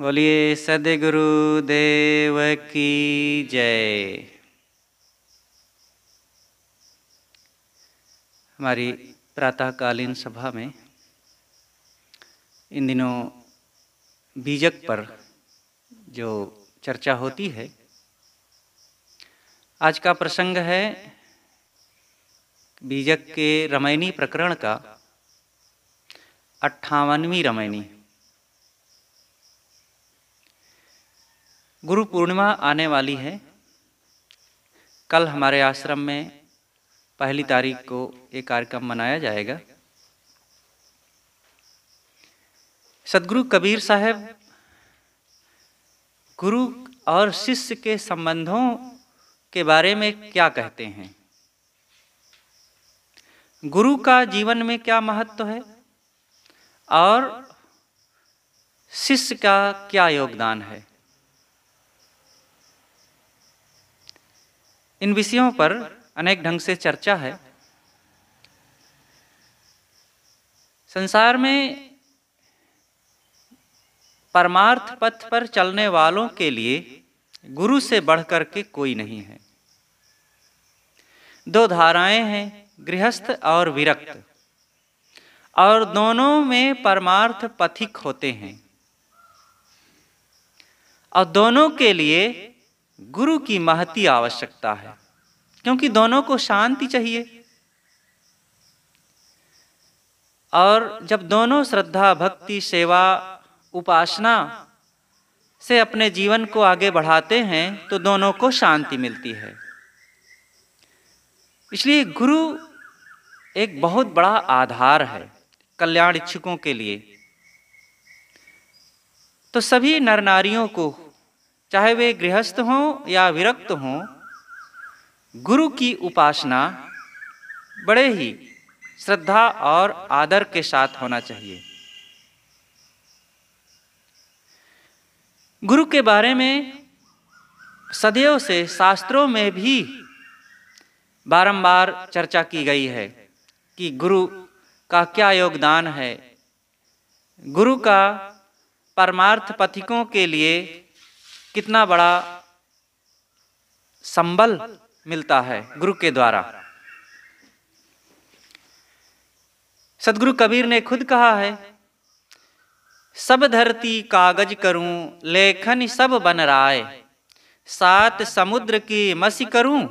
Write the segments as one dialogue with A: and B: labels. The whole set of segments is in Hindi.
A: बोलिए सदगुरु देव की जय हमारी प्रातःकालीन सभा में इन दिनों बीजक पर जो चर्चा होती है आज का प्रसंग है बीजक के रमैनी प्रकरण का अट्ठावनवीं रमैनी गुरु पूर्णिमा आने वाली है कल हमारे आश्रम में पहली तारीख को ये कार्यक्रम मनाया जाएगा सदगुरु कबीर साहब गुरु और शिष्य के संबंधों के बारे में क्या कहते हैं गुरु का जीवन में क्या महत्व है और शिष्य का क्या योगदान है इन विषयों पर अनेक ढंग से चर्चा है संसार में परमार्थ पथ पर चलने वालों के लिए गुरु से बढ़कर के कोई नहीं है दो धाराएं हैं गृहस्थ और विरक्त और दोनों में परमार्थ पथिक होते हैं और दोनों के लिए गुरु की महती आवश्यकता है क्योंकि दोनों को शांति चाहिए और जब दोनों श्रद्धा भक्ति सेवा उपासना से अपने जीवन को आगे बढ़ाते हैं तो दोनों को शांति मिलती है इसलिए गुरु एक बहुत बड़ा आधार है कल्याण इच्छुकों के लिए तो सभी नर नारियों को चाहे वे गृहस्थ हों या विरक्त हों गुरु की उपासना बड़े ही श्रद्धा और आदर के साथ होना चाहिए गुरु के बारे में सदैव से शास्त्रों में भी बारंबार चर्चा की गई है कि गुरु का क्या योगदान है गुरु का परमार्थ पथिकों के लिए कितना बड़ा संबल मिलता है गुरु के द्वारा सदगुरु कबीर ने खुद कहा है सब धरती कागज करूं लेखन सब बन राय सात समुद्र की मसी करूं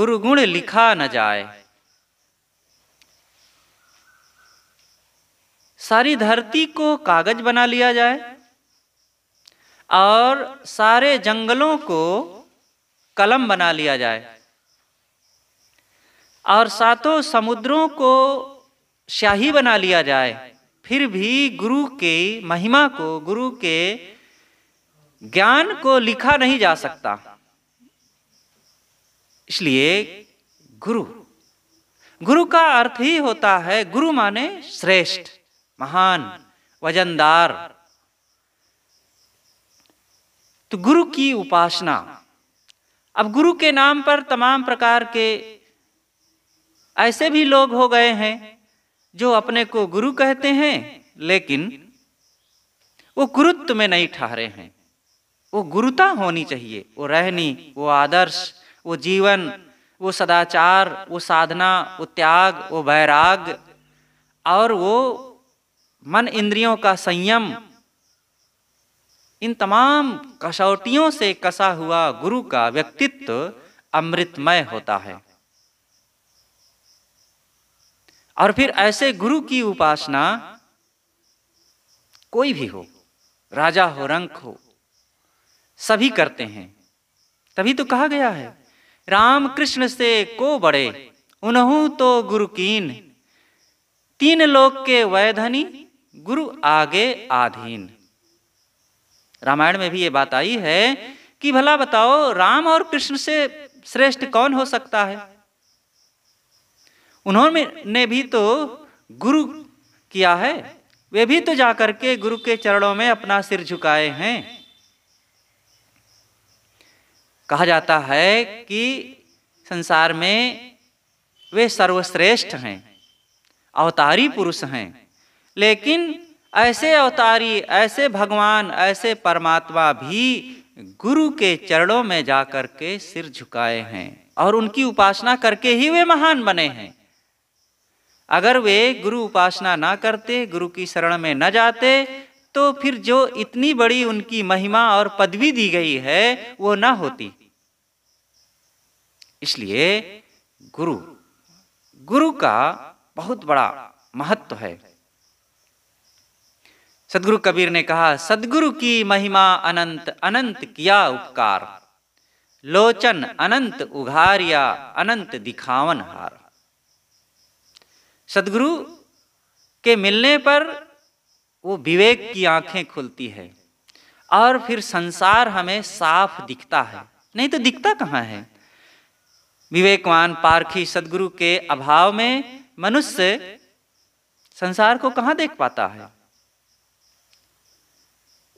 A: गुरु गुण लिखा न जाए सारी धरती को कागज बना लिया जाए और सारे जंगलों को कलम बना लिया जाए और सातों समुद्रों को स्याही बना लिया जाए फिर भी गुरु के महिमा को गुरु के ज्ञान को लिखा नहीं जा सकता इसलिए गुरु गुरु का अर्थ ही होता है गुरु माने श्रेष्ठ महान वजनदार तो गुरु की उपासना अब गुरु के नाम पर तमाम प्रकार के ऐसे भी लोग हो गए हैं जो अपने को गुरु कहते हैं लेकिन वो गुरुत्व में नहीं ठहरे हैं वो गुरुता होनी चाहिए वो रहनी वो आदर्श वो जीवन वो सदाचार वो साधना वो त्याग वो वैराग और वो मन इंद्रियों का संयम इन तमाम कसौटियों से कसा हुआ गुरु का व्यक्तित्व अमृतमय होता है और फिर ऐसे गुरु की उपासना कोई भी हो राजा हो रंक हो सभी करते हैं तभी तो कहा गया है राम कृष्ण से को बड़े उन्हों तो गुरु कीन तीन लोक के वैधनी गुरु आगे आधीन रामायण में भी ये बात आई है कि भला बताओ राम और कृष्ण से श्रेष्ठ कौन हो सकता है उन्होंने ने भी तो गुरु किया है वे भी तो जाकर के गुरु के चरणों में अपना सिर झुकाए हैं कहा जाता है कि संसार में वे सर्वश्रेष्ठ हैं अवतारी पुरुष हैं लेकिन ऐसे अवतारी ऐसे भगवान ऐसे परमात्मा भी गुरु के चरणों में जाकर के सिर झुकाए हैं और उनकी उपासना करके ही वे महान बने हैं अगर वे गुरु उपासना ना करते गुरु की शरण में न जाते तो फिर जो इतनी बड़ी उनकी महिमा और पदवी दी गई है वो ना होती इसलिए गुरु गुरु का बहुत बड़ा महत्व है सदगुरु कबीर ने कहा सदगुरु की महिमा अनंत अनंत किया उपकार लोचन अनंत उघारिया अनंत दिखावन हार सदगुरु के मिलने पर वो विवेक की आंखें खुलती है और फिर संसार हमें साफ दिखता है नहीं तो दिखता कहाँ है विवेकवान पारखी सदगुरु के अभाव में मनुष्य संसार को कहाँ देख पाता है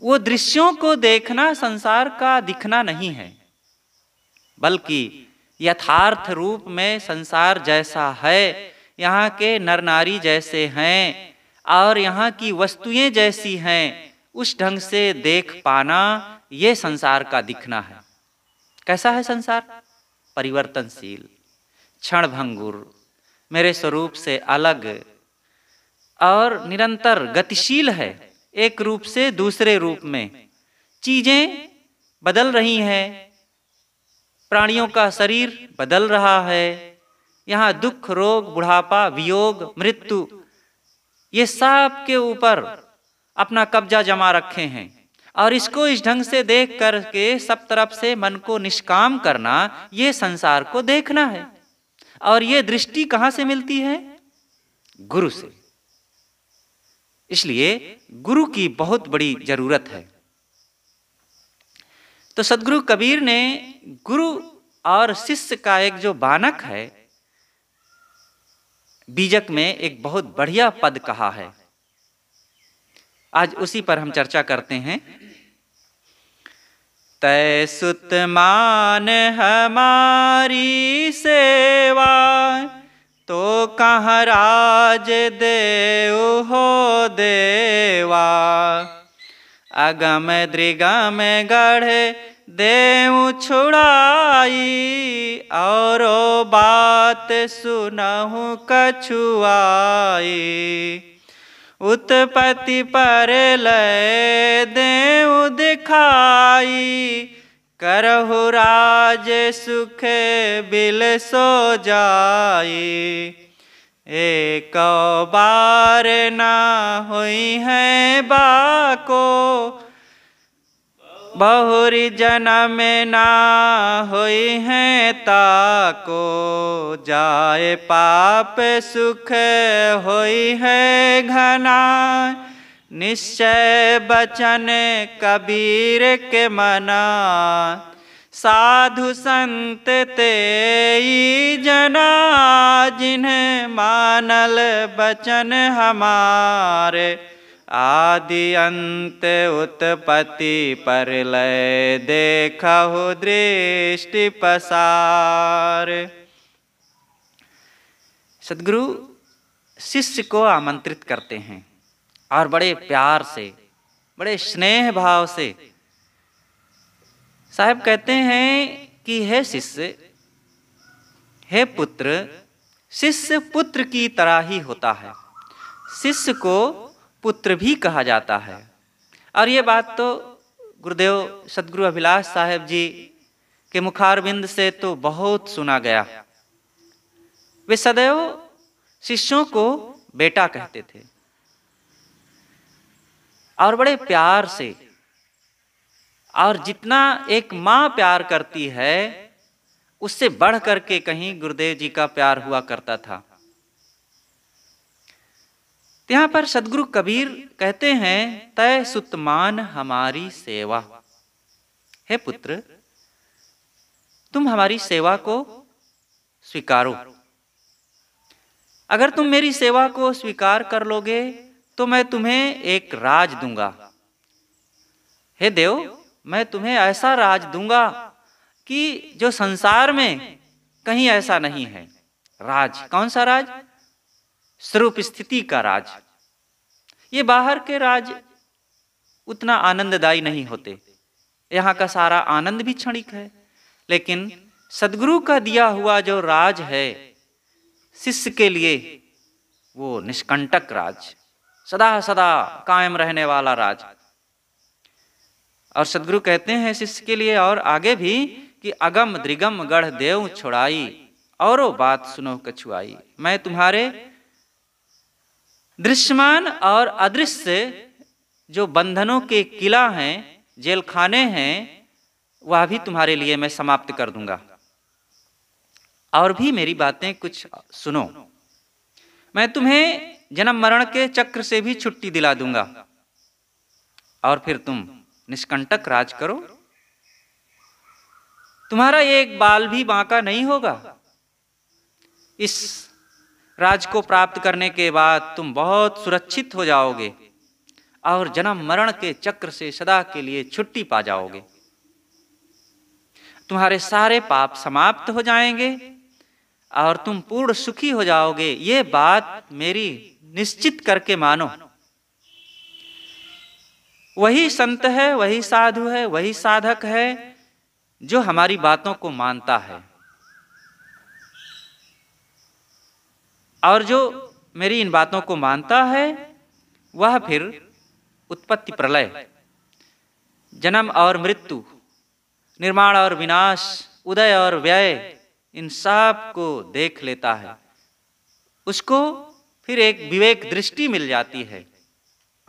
A: वो दृश्यों को देखना संसार का दिखना नहीं है बल्कि यथार्थ रूप में संसार जैसा है यहाँ के नर नारी जैसे हैं और यहाँ की वस्तुएं जैसी हैं उस ढंग से देख पाना ये संसार का दिखना है कैसा है संसार परिवर्तनशील क्षण भंगुर मेरे स्वरूप से अलग और निरंतर गतिशील है एक रूप से दूसरे रूप में चीजें बदल रही हैं प्राणियों का शरीर बदल रहा है यहाँ दुख रोग बुढ़ापा वियोग मृत्यु ये सब के ऊपर अपना कब्जा जमा रखे हैं और इसको इस ढंग से देख करके सब तरफ से मन को निष्काम करना ये संसार को देखना है और ये दृष्टि कहाँ से मिलती है गुरु से इसलिए गुरु की बहुत बड़ी जरूरत है तो सदगुरु कबीर ने गुरु और शिष्य का एक जो बानक है बीजक में एक बहुत बढ़िया पद कहा है आज उसी पर हम चर्चा करते हैं तय सुत मान हमारी सेवा तो कहाँ राज दे हो देवा अगम में गढ़े देऊ छुड़ाई और बात सुनहु कछुआई उत्पत्ति पर लय देऊ दिखाई करहु राज सुख बिल सो जाए एक बार ना हुई है बाको बहुरी जन्म ना हुई है ताको जाए पाप सुख हुई है घना निश्चय बचन कबीर के मना साधु संत ते जना जिन्हें मानल बचन हमारे आदि अंत उत्पत्ति पर लय देखो दृष्टि पसार सदगुरु शिष्य को आमंत्रित करते हैं और बड़े प्यार से बड़े स्नेह भाव से साहब कहते हैं कि हे शिष्य हे पुत्र शिष्य पुत्र की तरह ही होता है शिष्य को पुत्र भी कहा जाता है और ये बात तो गुरुदेव सदगुरु अभिलाष साहेब जी के मुखारबिंद से तो बहुत सुना गया वे सदैव शिष्यों को बेटा कहते थे और बड़े प्यार से और जितना एक माँ प्यार करती है उससे बढ़ करके कहीं गुरुदेव जी का प्यार हुआ करता था तो यहां पर सदगुरु कबीर कहते हैं तय सुतमान हमारी सेवा हे पुत्र तुम हमारी सेवा को स्वीकारो अगर तुम मेरी सेवा को स्वीकार कर लोगे तो मैं तुम्हें एक राज दूंगा हे देव मैं तुम्हें ऐसा राज दूंगा कि जो संसार में कहीं ऐसा नहीं है राज कौन सा राज स्वरूप स्थिति का राज ये बाहर के राज उतना आनंददायी नहीं होते यहाँ का सारा आनंद भी क्षणिक है लेकिन सदगुरु का दिया हुआ जो राज है शिष्य के लिए वो निष्कंटक राज सदा सदा कायम रहने वाला राज और सदगुरु कहते हैं शिष्य के लिए और आगे भी कि अगम द्रिगम गढ़ देव छोड़ाई और बात सुनो कछुआई मैं तुम्हारे दृश्यमान और अदृश्य जो बंधनों के किला हैं जेल खाने हैं वह भी तुम्हारे लिए मैं समाप्त कर दूंगा और भी मेरी बातें कुछ सुनो मैं तुम्हें जन्म मरण के चक्र से भी छुट्टी दिला दूंगा और फिर तुम निष्कंटक राज करो तुम्हारा एक बाल भी बांका नहीं होगा इस राज को प्राप्त करने के बाद तुम बहुत सुरक्षित हो जाओगे और जन्म मरण के चक्र से सदा के लिए छुट्टी पा जाओगे तुम्हारे सारे पाप समाप्त हो जाएंगे और तुम पूर्ण सुखी हो जाओगे ये बात मेरी निश्चित करके मानो वही संत है वही साधु है वही साधक है जो हमारी बातों को मानता है और जो मेरी इन बातों को मानता है वह फिर उत्पत्ति प्रलय जन्म और मृत्यु निर्माण और विनाश उदय और व्यय इन सब को देख लेता है उसको फिर एक विवेक दृष्टि मिल जाती है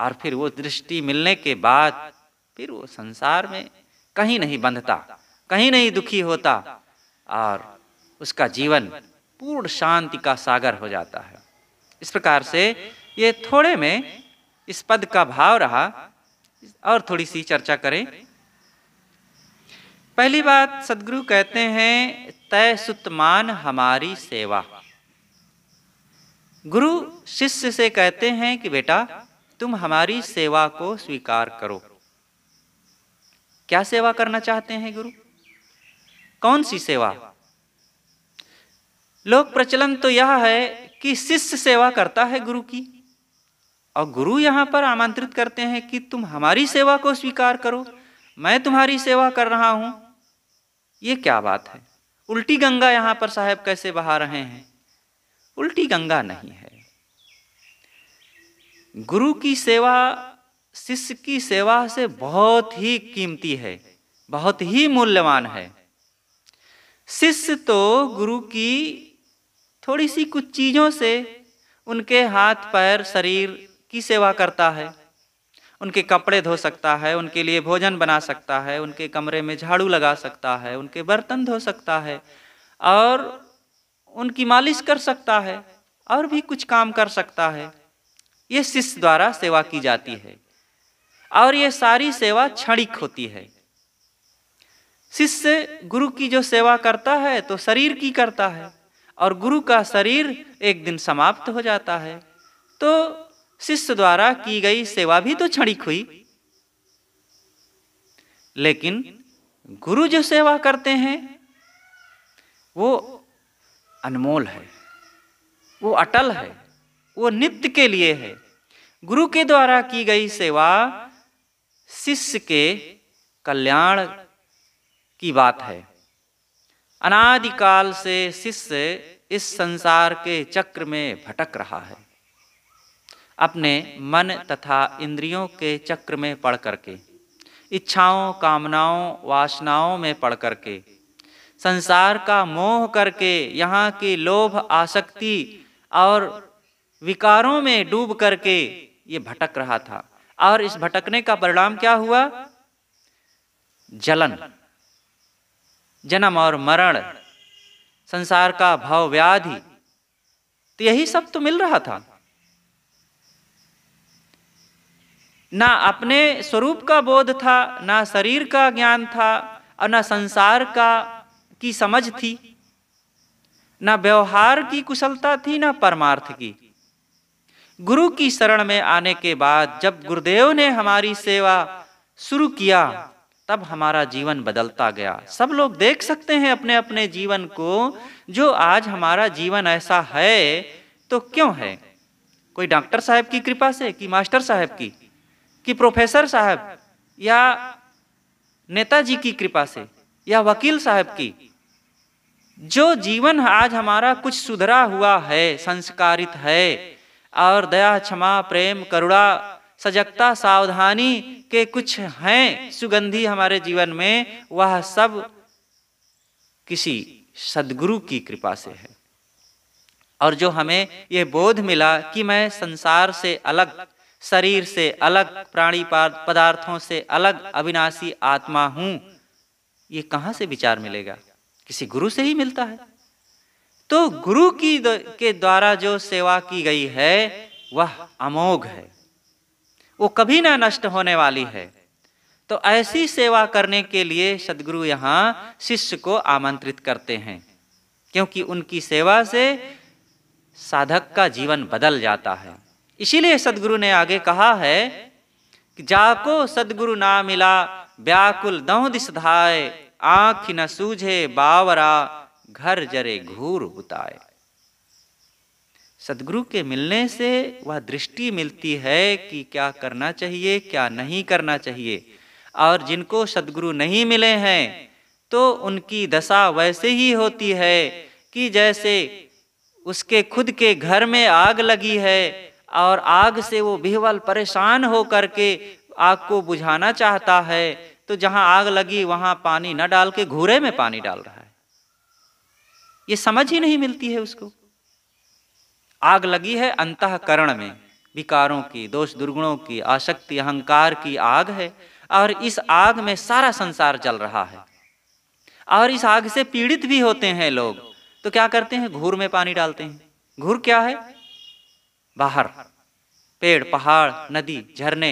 A: और फिर वो दृष्टि मिलने के बाद फिर वो संसार में कहीं नहीं बंधता कहीं नहीं दुखी होता और उसका जीवन पूर्ण शांति का सागर हो जाता है इस प्रकार से ये थोड़े में इस पद का भाव रहा और थोड़ी सी चर्चा करें पहली बात सदगुरु कहते हैं तय सुतमान हमारी सेवा गुरु शिष्य से कहते हैं कि बेटा तुम हमारी सेवा को स्वीकार करो क्या सेवा करना चाहते हैं गुरु कौन सी सेवा लोक प्रचलन तो यह है कि शिष्य सेवा करता है गुरु की और गुरु यहाँ पर आमंत्रित करते हैं कि तुम हमारी सेवा को स्वीकार करो मैं तुम्हारी सेवा कर रहा हूँ ये क्या बात है उल्टी गंगा यहाँ पर साहब कैसे बहा रहे हैं उल्टी गंगा नहीं है गुरु की सेवा शिष्य की सेवा से बहुत ही कीमती है बहुत ही मूल्यवान है शिष्य तो गुरु की थोड़ी सी कुछ चीज़ों से उनके हाथ पैर शरीर की सेवा करता है उनके कपड़े धो सकता है उनके लिए भोजन बना सकता है उनके कमरे में झाड़ू लगा सकता है उनके बर्तन धो सकता है और उनकी मालिश कर सकता है और भी कुछ काम कर सकता है ये शिष्य द्वारा सेवा की जाती है और ये सारी सेवा क्षणिक होती है शिष्य गुरु की जो सेवा करता है तो शरीर की करता है और गुरु का शरीर एक दिन समाप्त हो जाता है तो शिष्य द्वारा की गई सेवा भी तो क्षणिक हुई लेकिन गुरु जो सेवा करते हैं वो अनमोल है वो अटल है वो नित्य के लिए है गुरु के द्वारा की गई सेवा शिष्य के कल्याण की बात है अनादिकाल से शिष्य इस संसार के चक्र में भटक रहा है अपने मन तथा इंद्रियों के चक्र में पढ़ करके इच्छाओं कामनाओं वासनाओं में पढ़ करके संसार का मोह करके यहाँ के लोभ आसक्ति और विकारों में डूब करके ये भटक रहा था और इस भटकने का परिणाम क्या हुआ जलन जन्म और मरण संसार का भाव व्याधि तो यही सब तो मिल रहा था ना अपने स्वरूप का बोध था ना शरीर का ज्ञान था और ना संसार का की समझ थी ना व्यवहार की कुशलता थी ना परमार्थ की गुरु की शरण में आने के बाद जब गुरुदेव ने हमारी सेवा शुरू किया तब हमारा जीवन बदलता गया सब लोग देख सकते हैं अपने अपने जीवन को जो आज हमारा जीवन ऐसा है तो क्यों है कोई डॉक्टर साहब की कृपा से कि मास्टर साहब की कि प्रोफेसर साहब या नेताजी की कृपा से या वकील साहब की जो जीवन आज हमारा कुछ सुधरा हुआ है संस्कारित है और दया क्षमा प्रेम करुणा सजगता सावधानी के कुछ हैं सुगंधी हमारे जीवन में वह सब किसी सदगुरु की कृपा से है और जो हमें यह बोध मिला कि मैं संसार से अलग शरीर से अलग प्राणी पदार्थों से अलग अविनाशी आत्मा हूं ये कहाँ से विचार मिलेगा किसी गुरु से ही मिलता है तो गुरु की के द्वारा जो सेवा की गई है वह अमोघ है वो कभी ना नष्ट होने वाली है तो ऐसी सेवा करने के लिए सदगुरु यहां शिष्य को आमंत्रित करते हैं क्योंकि उनकी सेवा से साधक का जीवन बदल जाता है इसीलिए सदगुरु ने आगे कहा है कि जाको सदगुरु ना मिला व्याकुल दौ दिशाए आंख न सूझे बावरा घर जरे घूर उताए सदगुरु के मिलने से वह दृष्टि मिलती है कि क्या करना चाहिए क्या नहीं करना चाहिए और जिनको सदगुरु नहीं मिले हैं तो उनकी दशा वैसे ही होती है कि जैसे उसके खुद के घर में आग लगी है और आग से वो बिहवल परेशान हो करके आग को बुझाना चाहता है तो जहां आग लगी वहां पानी न डाल के घूरे में पानी डाल रहा है ये समझ ही नहीं मिलती है उसको आग लगी है अंतकरण में विकारों की दोष दुर्गुणों की आशक्ति अहंकार की आग है और इस आग में सारा संसार जल रहा है और इस आग से पीड़ित भी होते हैं लोग तो क्या करते हैं घूर में पानी डालते हैं घूर क्या है बाहर पेड़ पहाड़ नदी झरने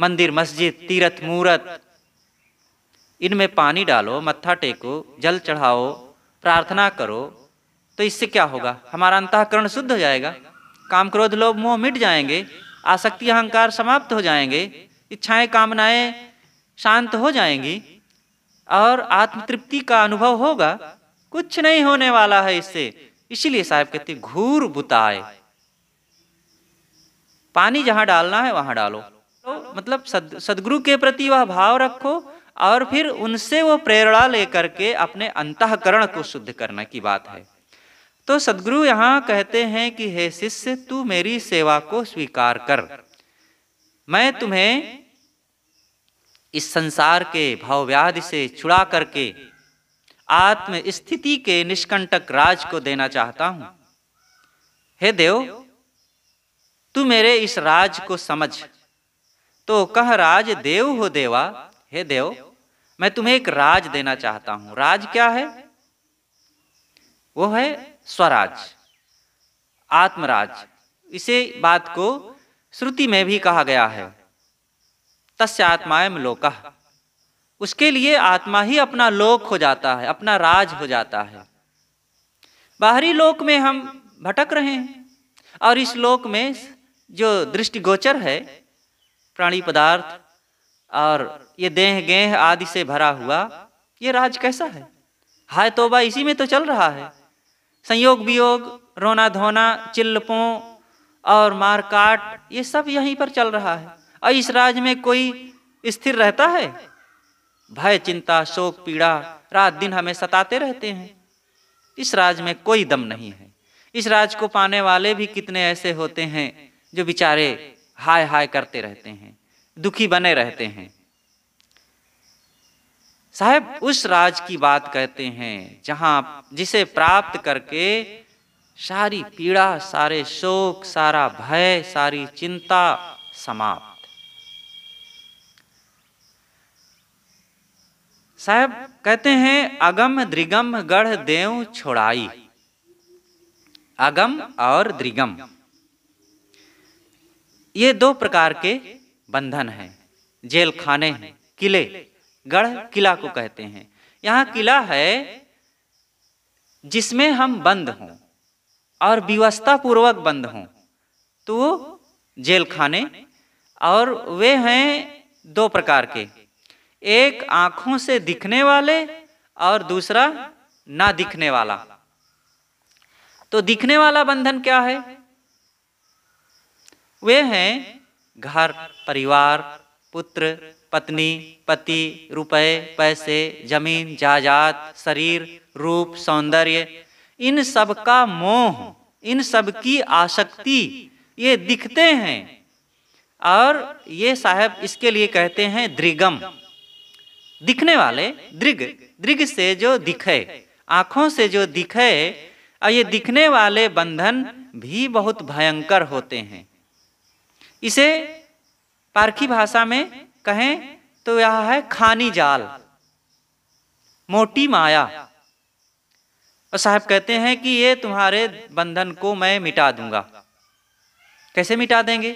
A: मंदिर मस्जिद तीर्थ मूर्त इनमें पानी डालो मत्था टेको जल चढ़ाओ प्रार्थना करो तो इससे क्या होगा हमारा अंतकरण शुद्ध हो जाएगा काम क्रोध लोभ मोह मिट जाएंगे आसक्ति अहंकार समाप्त हो जाएंगे इच्छाएं कामनाएं शांत हो जाएंगी और आत्म तृप्ति का अनुभव होगा कुछ नहीं होने वाला है इससे इसीलिए साहब कहते घूर बुताए पानी जहां डालना है वहां डालो तो मतलब सद, सदगुरु के प्रति वह भाव रखो और फिर उनसे वो प्रेरणा लेकर के अपने अंतकरण को शुद्ध करने की बात है तो सदगुरु यहाँ कहते हैं कि हे शिष्य तू मेरी सेवा को स्वीकार कर मैं तुम्हें इस संसार के भाव व्याधि से छुड़ा करके आत्म स्थिति के निष्कंटक राज को देना चाहता हूं हे देव तू मेरे इस राज को समझ तो कह राज देव हो देवा हे देव मैं तुम्हें एक राज देना चाहता हूं राज क्या है वो है स्वराज आत्मराज इसे बात को श्रुति में भी कहा गया है तस्य आत्माएं लोक उसके लिए आत्मा ही अपना लोक हो जाता है अपना राज हो जाता है बाहरी लोक में हम भटक रहे हैं और इस लोक में जो दृष्टिगोचर है प्राणी पदार्थ और ये देह गेह आदि से भरा हुआ ये राज कैसा है हाय तोबा इसी में तो चल रहा है संयोग वियोग रोना धोना चिल्लपों और मार काट ये सब यहीं पर चल रहा है और इस राज में कोई स्थिर रहता है भय चिंता शोक पीड़ा रात दिन हमें सताते रहते हैं इस राज में कोई दम नहीं है इस राज को पाने वाले भी कितने ऐसे होते हैं जो बिचारे हाय हाय करते रहते हैं दुखी बने रहते हैं साहब उस राज की बात कहते हैं जहां जिसे प्राप्त करके सारी पीड़ा सारे शोक सारा भय सारी चिंता समाप्त साहब कहते हैं अगम दृगम गढ़ देव छोड़ाई अगम और दृगम ये दो प्रकार के बंधन हैं जेल खाने हैं किले गढ़ किला को कहते हैं यहाँ किला है जिसमें हम बंद हों और व्यवस्था पूर्वक बंद हों तो जेल खाने और वे हैं दो प्रकार के एक आँखों से दिखने वाले और दूसरा ना दिखने वाला तो दिखने वाला बंधन क्या है वे हैं घर परिवार पुत्र पत्नी पति रुपए पैसे जमीन जायदाद शरीर रूप सौंदर्य इन सब का मोह इन सब की आसक्ति ये दिखते हैं और ये साहब इसके लिए कहते हैं दृगम दिखने वाले दृग दृग से जो दिखे आंखों से जो दिखे और ये दिखने वाले बंधन भी बहुत भयंकर होते हैं इसे पारखी भाषा में कहें तो यह है खानी जाल मोटी माया और साहब कहते हैं कि ये तुम्हारे बंधन को मैं मिटा दूंगा कैसे मिटा देंगे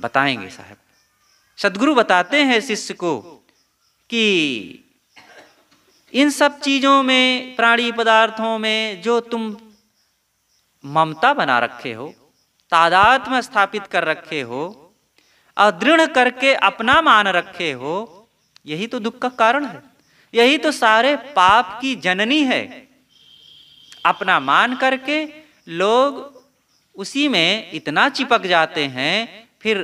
A: बताएंगे साहब सदगुरु बताते हैं शिष्य को कि इन सब चीज़ों में प्राणी पदार्थों में जो तुम ममता बना रखे हो तादात में स्थापित कर रखे हो और दृढ़ करके अपना मान रखे हो यही तो दुख का कारण है यही तो सारे पाप की जननी है अपना मान करके लोग उसी में इतना चिपक जाते हैं फिर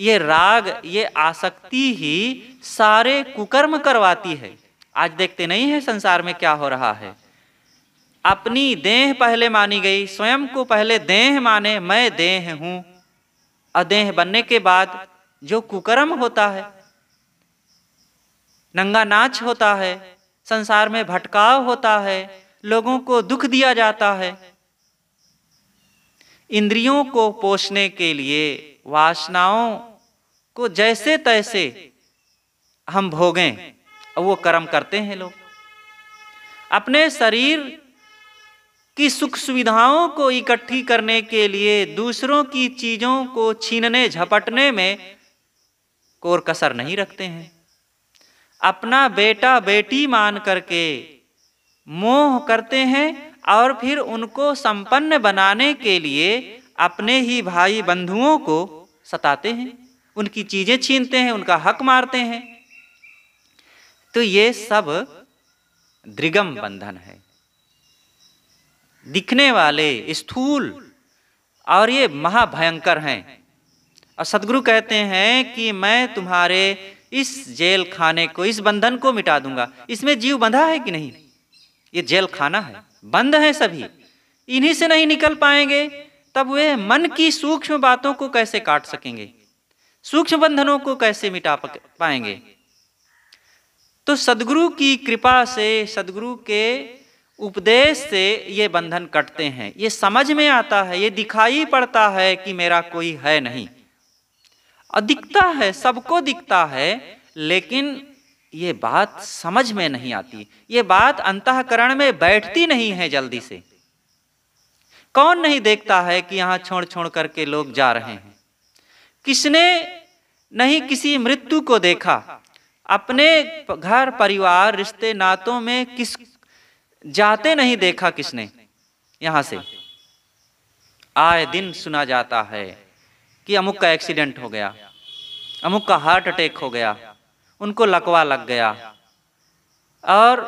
A: ये राग ये आसक्ति ही सारे कुकर्म करवाती है आज देखते नहीं है संसार में क्या हो रहा है अपनी देह पहले मानी गई स्वयं को पहले देह माने मैं देह हूं अदेह बनने के बाद जो कुकर्म होता है नंगा नाच होता है संसार में भटकाव होता है लोगों को दुख दिया जाता है इंद्रियों को पोषने के लिए वासनाओं को जैसे तैसे हम भोगें और वो कर्म करते हैं लोग अपने शरीर कि सुख सुविधाओं को इकट्ठी करने के लिए दूसरों की चीजों को छीनने झपटने में कोर कसर नहीं रखते हैं अपना बेटा बेटी मान करके मोह करते हैं और फिर उनको संपन्न बनाने के लिए अपने ही भाई बंधुओं को सताते हैं उनकी चीजें छीनते हैं उनका हक मारते हैं तो ये सब दृगम बंधन है दिखने वाले स्थूल और ये महाभयंकर हैं और सदगुरु कहते हैं कि मैं तुम्हारे इस जेल खाने को इस बंधन को मिटा दूंगा इसमें जीव बंधा है कि नहीं ये जेल खाना है बंद है सभी इन्हीं से नहीं निकल पाएंगे तब वे मन की सूक्ष्म बातों को कैसे काट सकेंगे सूक्ष्म बंधनों को कैसे मिटा पाएंगे तो सदगुरु की कृपा से सदगुरु के उपदेश से ये बंधन कटते हैं ये समझ में आता है ये दिखाई पड़ता है कि मेरा कोई है नहीं दिखता है सबको दिखता है लेकिन ये बात समझ में नहीं आती ये बात अंतकरण में बैठती नहीं है जल्दी से कौन नहीं देखता है कि यहाँ छोड़ छोड़ करके लोग जा रहे हैं किसने नहीं किसी मृत्यु को देखा अपने घर परिवार रिश्ते नातों में किस जाते नहीं देखा किसने यहां से आए दिन सुना जाता है कि अमुक का एक्सीडेंट हो गया अमुक का हार्ट अटैक हो गया उनको लकवा लग गया और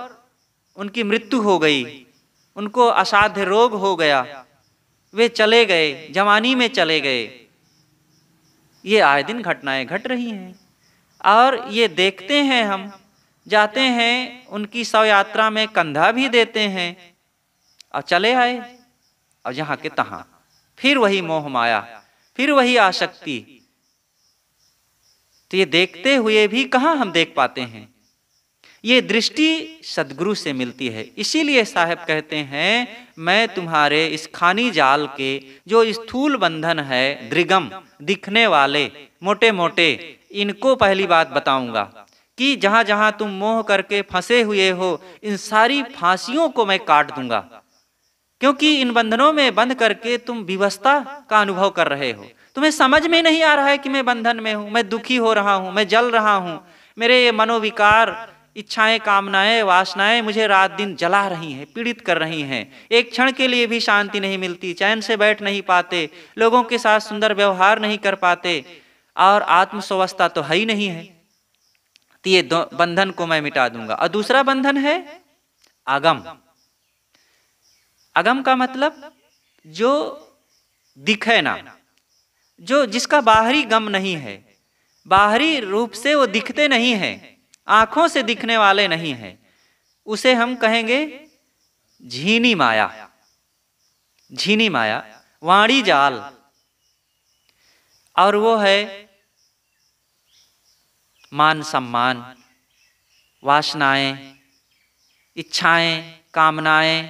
A: उनकी मृत्यु हो गई उनको असाध्य रोग हो गया वे चले गए जवानी में चले गए ये आए दिन घटनाएं घट रही हैं और ये देखते हैं हम जाते हैं उनकी शव यात्रा में कंधा भी देते हैं और चले आए और जहां के तहा फिर वही मोह माया फिर वही आसक्ति तो ये देखते हुए भी कहाँ हम देख पाते हैं ये दृष्टि सदगुरु से मिलती है इसीलिए साहब कहते हैं मैं तुम्हारे इस खानी जाल के जो स्थूल बंधन है दृगम दिखने वाले मोटे मोटे इनको पहली बात बताऊंगा कि जहाँ जहाँ तुम मोह करके फंसे हुए हो इन सारी फांसियों को मैं काट दूंगा क्योंकि इन बंधनों में बंध करके तुम विवस्था का अनुभव कर रहे हो तुम्हें समझ में नहीं आ रहा है कि मैं बंधन में हूँ मैं दुखी हो रहा हूँ मैं जल रहा हूँ मेरे ये मनोविकार इच्छाएं कामनाएं वासनाएं मुझे रात दिन जला रही हैं पीड़ित कर रही हैं एक क्षण के लिए भी शांति नहीं मिलती चैन से बैठ नहीं पाते लोगों के साथ सुंदर व्यवहार नहीं कर पाते और आत्मस्वस्थता तो है ही नहीं है तीय बंधन को मैं मिटा दूंगा और दूसरा बंधन है आगम अगम का मतलब जो दिखे ना जो जिसका बाहरी गम नहीं है बाहरी रूप से वो दिखते नहीं है आंखों से दिखने वाले नहीं है उसे हम कहेंगे झीनी माया झीनी माया वाणी जाल और वो है मान सम्मान वासनाएं इच्छाएं कामनाएं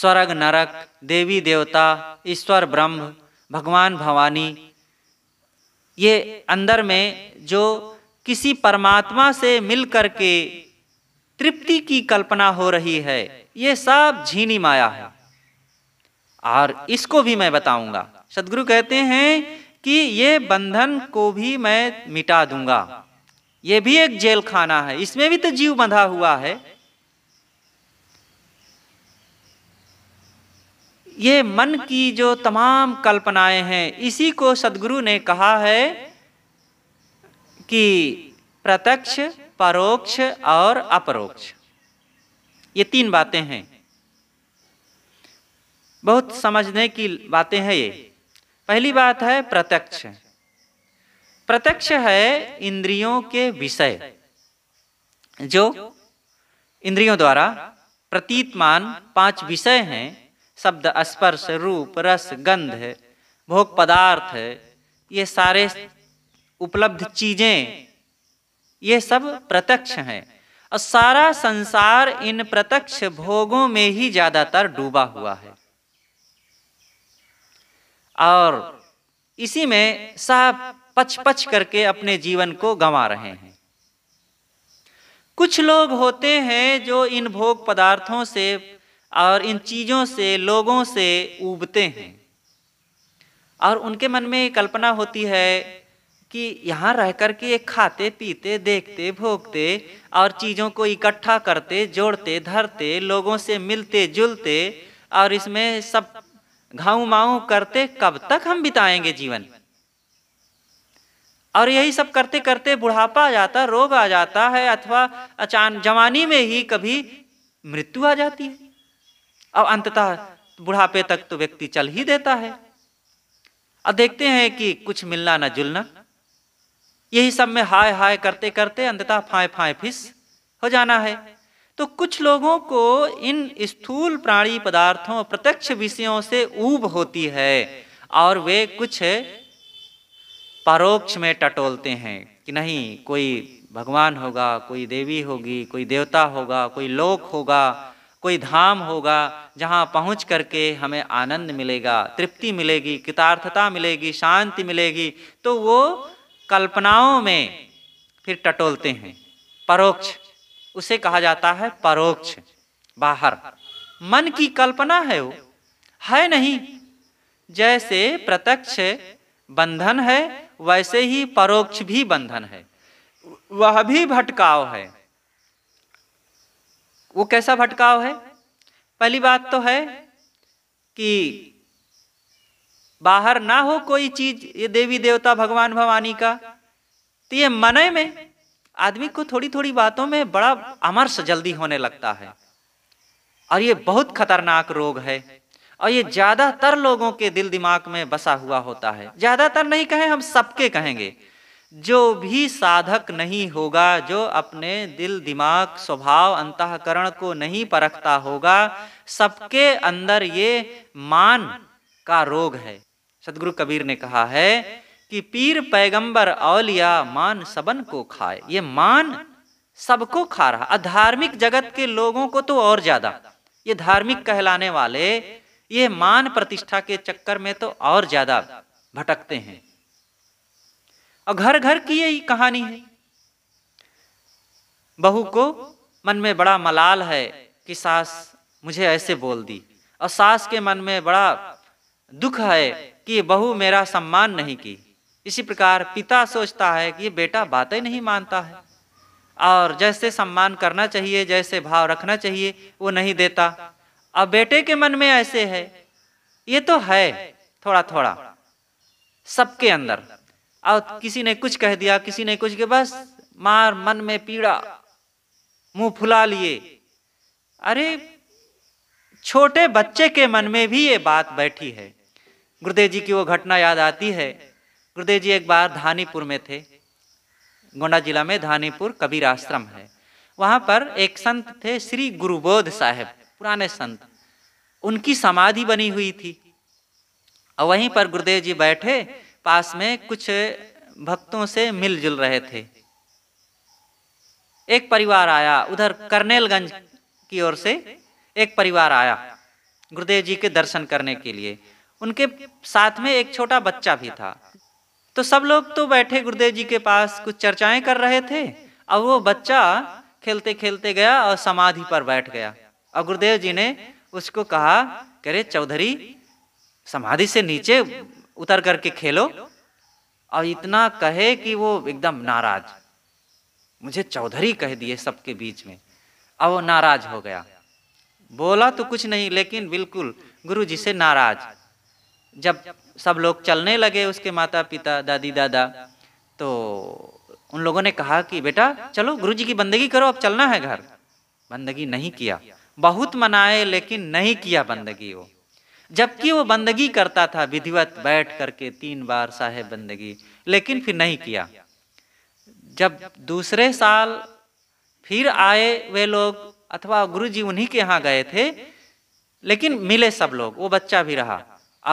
A: स्वर्ग नरक देवी देवता ईश्वर ब्रह्म भगवान भवानी ये अंदर में जो किसी परमात्मा से मिल करके तृप्ति की कल्पना हो रही है ये सब झीनी माया है और इसको भी मैं बताऊंगा सदगुरु कहते हैं कि ये बंधन को भी मैं मिटा दूंगा ये भी एक जेल खाना है इसमें भी तो जीव बंधा हुआ है ये मन की जो तमाम कल्पनाएं हैं इसी को सदगुरु ने कहा है कि प्रत्यक्ष परोक्ष और अपरोक्ष ये तीन बातें हैं बहुत समझने की बातें हैं ये पहली बात है प्रत्यक्ष प्रत्यक्ष है इंद्रियों के विषय जो इंद्रियों द्वारा प्रतीतमान पांच विषय हैं शब्द स्पर्श रूप रस गंध भोग पदार्थ ये सारे उपलब्ध चीजें ये सब प्रत्यक्ष हैं और सारा संसार इन प्रत्यक्ष भोगों में ही ज्यादातर डूबा हुआ है और इसी में सब पच पच करके अपने जीवन को गंवा रहे हैं कुछ लोग होते हैं जो इन भोग पदार्थों से और इन चीज़ों से लोगों से उबते हैं और उनके मन में कल्पना होती है कि यहाँ रह कर के ये खाते पीते देखते भोगते और चीज़ों को इकट्ठा करते जोड़ते धरते लोगों से मिलते जुलते और इसमें सब घाऊ माऊ करते कब तक हम बिताएंगे जीवन और यही सब करते करते बुढ़ापा आ जाता रोग आ जाता है अथवा अचान जवानी में ही कभी मृत्यु आ जाती है अब अंततः बुढ़ापे तक तो व्यक्ति चल ही देता है अब देखते हैं कि कुछ मिलना ना जुलना यही सब में हाय हाय करते करते अंततः फाए फाए फिस हो जाना है तो कुछ लोगों को इन स्थूल प्राणी पदार्थों प्रत्यक्ष विषयों से ऊब होती है और वे कुछ परोक्ष में टटोलते हैं कि नहीं कोई भगवान होगा कोई देवी होगी कोई देवता होगा कोई लोक होगा कोई धाम होगा जहाँ पहुँच करके हमें आनंद मिलेगा तृप्ति मिलेगी कृतार्थता मिलेगी शांति मिलेगी तो वो कल्पनाओं में फिर टटोलते हैं परोक्ष उसे कहा जाता है परोक्ष बाहर मन की कल्पना है वो है नहीं जैसे प्रत्यक्ष बंधन है वैसे ही परोक्ष भी बंधन है वह भी भटकाव है वो कैसा भटकाव है पहली बात तो है कि बाहर ना हो कोई चीज ये देवी देवता भगवान भवानी का तो ये मन में आदमी को थोड़ी थोड़ी बातों में बड़ा अमर्श जल्दी होने लगता है और ये बहुत खतरनाक रोग है और ये ज्यादातर लोगों के दिल दिमाग में बसा हुआ होता है ज्यादातर नहीं कहें हम सबके कहेंगे जो भी साधक नहीं होगा जो अपने दिल दिमाग स्वभाव अंतकरण को नहीं परखता होगा सबके अंदर ये मान का रोग है सदगुरु कबीर ने कहा है कि पीर पैगंबर औलिया मान सबन को खाए ये मान सबको खा रहा अधार्मिक जगत के लोगों को तो और ज्यादा ये धार्मिक कहलाने वाले ये मान प्रतिष्ठा के चक्कर में तो और ज्यादा भटकते हैं और घर घर की यही कहानी है बहू को मन में बड़ा मलाल है कि सास मुझे ऐसे बोल दी और सास के मन में बड़ा दुख है कि बहू मेरा सम्मान नहीं की इसी प्रकार पिता सोचता है कि ये बेटा बातें नहीं मानता है और जैसे सम्मान करना चाहिए जैसे भाव रखना चाहिए वो नहीं देता अब बेटे के मन में ऐसे है ये तो है थोड़ा थोड़ा सबके अंदर और किसी ने कुछ कह दिया किसी ने कुछ के बस मार मन में पीड़ा मुंह फुला लिए अरे छोटे बच्चे के मन में भी ये बात बैठी है गुरुदेव जी की वो घटना याद आती है गुरुदेव जी एक बार धानीपुर में थे गोंडा जिला में धानीपुर कबीर आश्रम है वहाँ पर एक संत थे श्री गुरुबोध साहेब पुराने संत उनकी समाधि बनी हुई थी और वहीं पर गुरुदेव जी बैठे पास में कुछ भक्तों से मिलजुल रहे थे एक परिवार आया उधर करनेलगंज की ओर से एक परिवार आया गुरुदेव जी के दर्शन करने के लिए उनके साथ में एक छोटा बच्चा भी था तो सब लोग तो बैठे गुरुदेव जी के पास कुछ चर्चाएं कर रहे थे और वो बच्चा खेलते खेलते गया और समाधि पर बैठ गया और गुरुदेव जी ने उसको कहा करे चौधरी समाधि से नीचे उतर करके खेलो और इतना कहे कि वो एकदम नाराज मुझे चौधरी कह दिए सबके बीच में अब वो नाराज हो गया बोला तो कुछ नहीं लेकिन बिल्कुल गुरु जी से नाराज जब सब लोग चलने लगे उसके माता पिता दादी दादा तो उन लोगों ने कहा कि बेटा चलो गुरु जी की बंदगी करो अब चलना है घर बंदगी नहीं किया बहुत मनाए लेकिन नहीं किया बंदगी वो जबकि वो बंदगी करता था विधिवत बैठ करके तीन बार साहेब बंदगी लेकिन फिर नहीं किया जब दूसरे साल फिर आए वे लोग अथवा गुरुजी उन्हीं के यहाँ गए थे लेकिन मिले सब लोग वो बच्चा भी रहा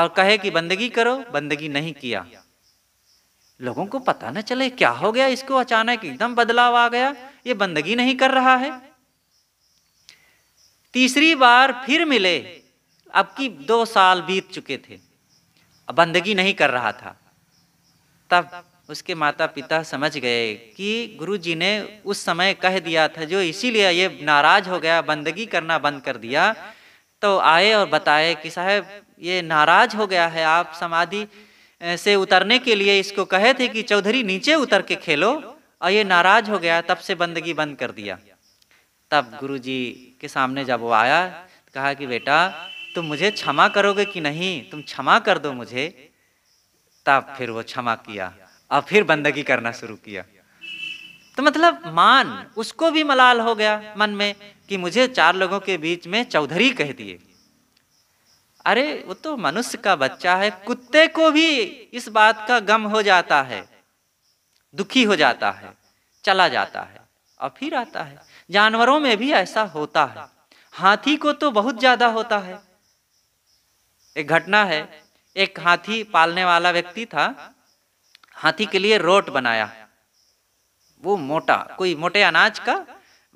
A: और कहे कि बंदगी करो बंदगी नहीं किया लोगों को पता न चले क्या हो गया इसको अचानक एकदम बदलाव आ गया ये बंदगी नहीं कर रहा है तीसरी बार फिर मिले अब की दो साल बीत चुके थे बंदगी नहीं कर रहा था तब उसके माता पिता समझ गए कि गुरु जी ने उस समय कह दिया था जो इसीलिए ये नाराज हो गया बंदगी करना बंद कर दिया तो आए और बताए कि साहब ये नाराज हो गया है आप समाधि से उतरने के लिए इसको कहे थे कि चौधरी नीचे उतर के खेलो और ये नाराज हो गया तब से बंदगी बंद कर दिया तब गुरु जी के सामने जब वो आया कहा कि बेटा तुम मुझे क्षमा करोगे कि नहीं तुम क्षमा कर दो मुझे तब फिर वो क्षमा किया और फिर बंदगी करना शुरू किया तो मतलब मान उसको भी मलाल हो गया मन में कि मुझे चार लोगों के बीच में चौधरी कह दिए अरे वो तो मनुष्य का बच्चा है कुत्ते को भी इस बात का गम हो जाता है दुखी हो जाता है चला जाता है और फिर आता है जानवरों में भी ऐसा होता है हाथी को तो बहुत ज्यादा होता है एक घटना है एक हाथी पालने वाला व्यक्ति था हाथी के लिए रोट बनाया वो मोटा कोई मोटे अनाज का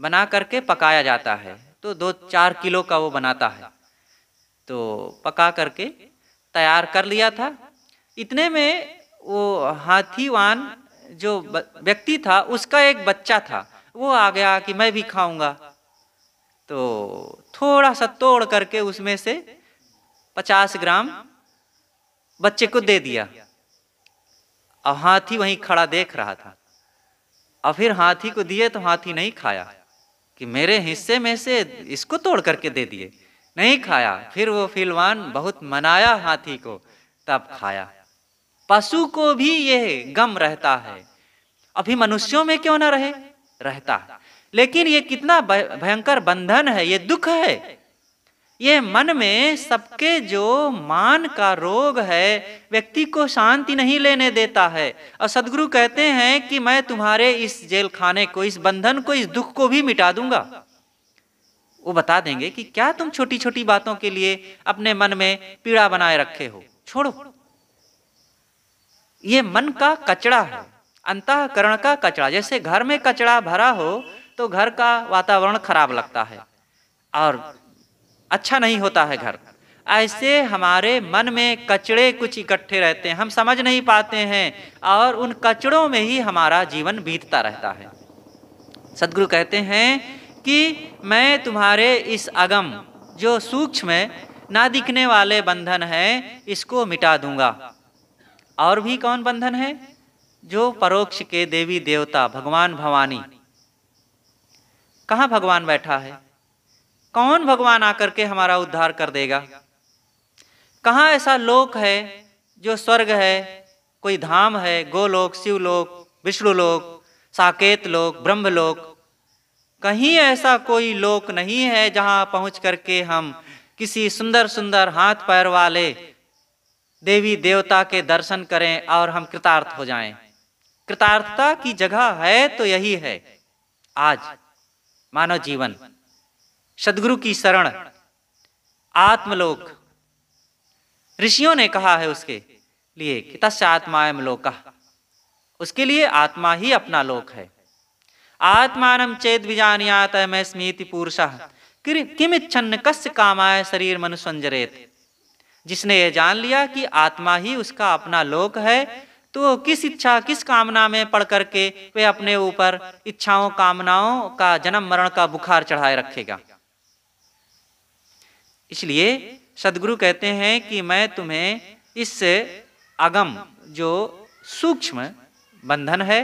A: बना करके पकाया जाता है तो दो चार किलो का वो बनाता है तो पका करके तैयार कर लिया था इतने में वो हाथीवान जो व्यक्ति था उसका एक बच्चा था वो आ गया कि मैं भी खाऊंगा तो थोड़ा सा तोड़ करके उसमें से पचास ग्राम बच्चे को दे दिया अब हाथी वहीं खड़ा देख रहा था और फिर हाथी को दिए तो हाथी नहीं खाया कि मेरे हिस्से में से इसको तोड़ करके दे दिए नहीं खाया फिर वो फिलवान बहुत मनाया हाथी को तब खाया पशु को भी यह गम रहता है अभी मनुष्यों में क्यों ना रहे रहता लेकिन ये कितना भयंकर बंधन है ये दुख है ये मन में सबके जो मान का रोग है व्यक्ति को शांति नहीं लेने देता है और सदगुरु कहते हैं कि मैं तुम्हारे इस जेल खाने को इस बंधन को इस दुख को भी मिटा दूंगा वो बता देंगे कि क्या तुम छोटी छोटी बातों के लिए अपने मन में पीड़ा बनाए रखे हो छोड़ो ये मन का कचड़ा है अंतकरण का कचरा जैसे घर में कचरा भरा हो तो घर का वातावरण खराब लगता है और अच्छा नहीं होता है घर ऐसे हमारे मन में कचड़े कुछ इकट्ठे रहते हैं हम समझ नहीं पाते हैं और उन कचड़ों में ही हमारा जीवन बीतता रहता है सदगुरु कहते हैं कि मैं तुम्हारे इस अगम जो सूक्ष्म है ना दिखने वाले बंधन है इसको मिटा दूंगा और भी कौन बंधन है जो परोक्ष के देवी देवता भगवान भवानी कहाँ भगवान बैठा है कौन भगवान आकर के हमारा उद्धार कर देगा कहाँ ऐसा लोक है जो स्वर्ग है कोई धाम है गोलोक शिवलोक विष्णुलोक साकेत लोक ब्रह्मलोक कहीं ऐसा कोई लोक नहीं है जहाँ पहुंच करके हम किसी सुंदर सुंदर हाथ पैर वाले देवी देवता के दर्शन करें और हम कृतार्थ हो जाएं। कृतार्थता की जगह है तो यही है आज मानव जीवन सदगुरु की शरण आत्मलोक ऋषियों ने कहा है उसके लिए कि तस् आत्मायम लोका उसके लिए आत्मा ही अपना लोक है आत्मान चेत विजानियात मैं स्मृति पुरुष किम इच्छन्न कस्य कामाय शरीर मनुसंजरेत जिसने यह जान लिया कि आत्मा ही उसका अपना लोक है तो किस इच्छा किस कामना में पढ़ करके वे अपने ऊपर इच्छाओं कामनाओं का जन्म मरण का बुखार चढ़ाए रखेगा इसलिए सदगुरु कहते हैं कि मैं तुम्हें इस अगम जो सूक्ष्म बंधन है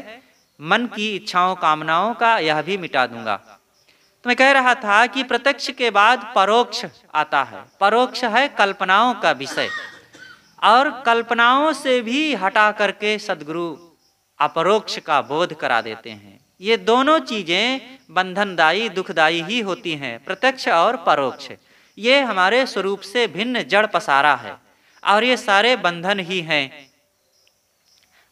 A: मन की इच्छाओं कामनाओं का यह भी मिटा दूंगा तो मैं कह रहा था कि प्रत्यक्ष के बाद परोक्ष आता है परोक्ष है कल्पनाओं का विषय और कल्पनाओं से भी हटा करके सदगुरु अपरोक्ष का बोध करा देते हैं ये दोनों चीजें बंधनदायी दुखदायी ही होती हैं प्रत्यक्ष और परोक्ष ये हमारे स्वरूप से भिन्न जड़ पसारा है और ये सारे बंधन ही हैं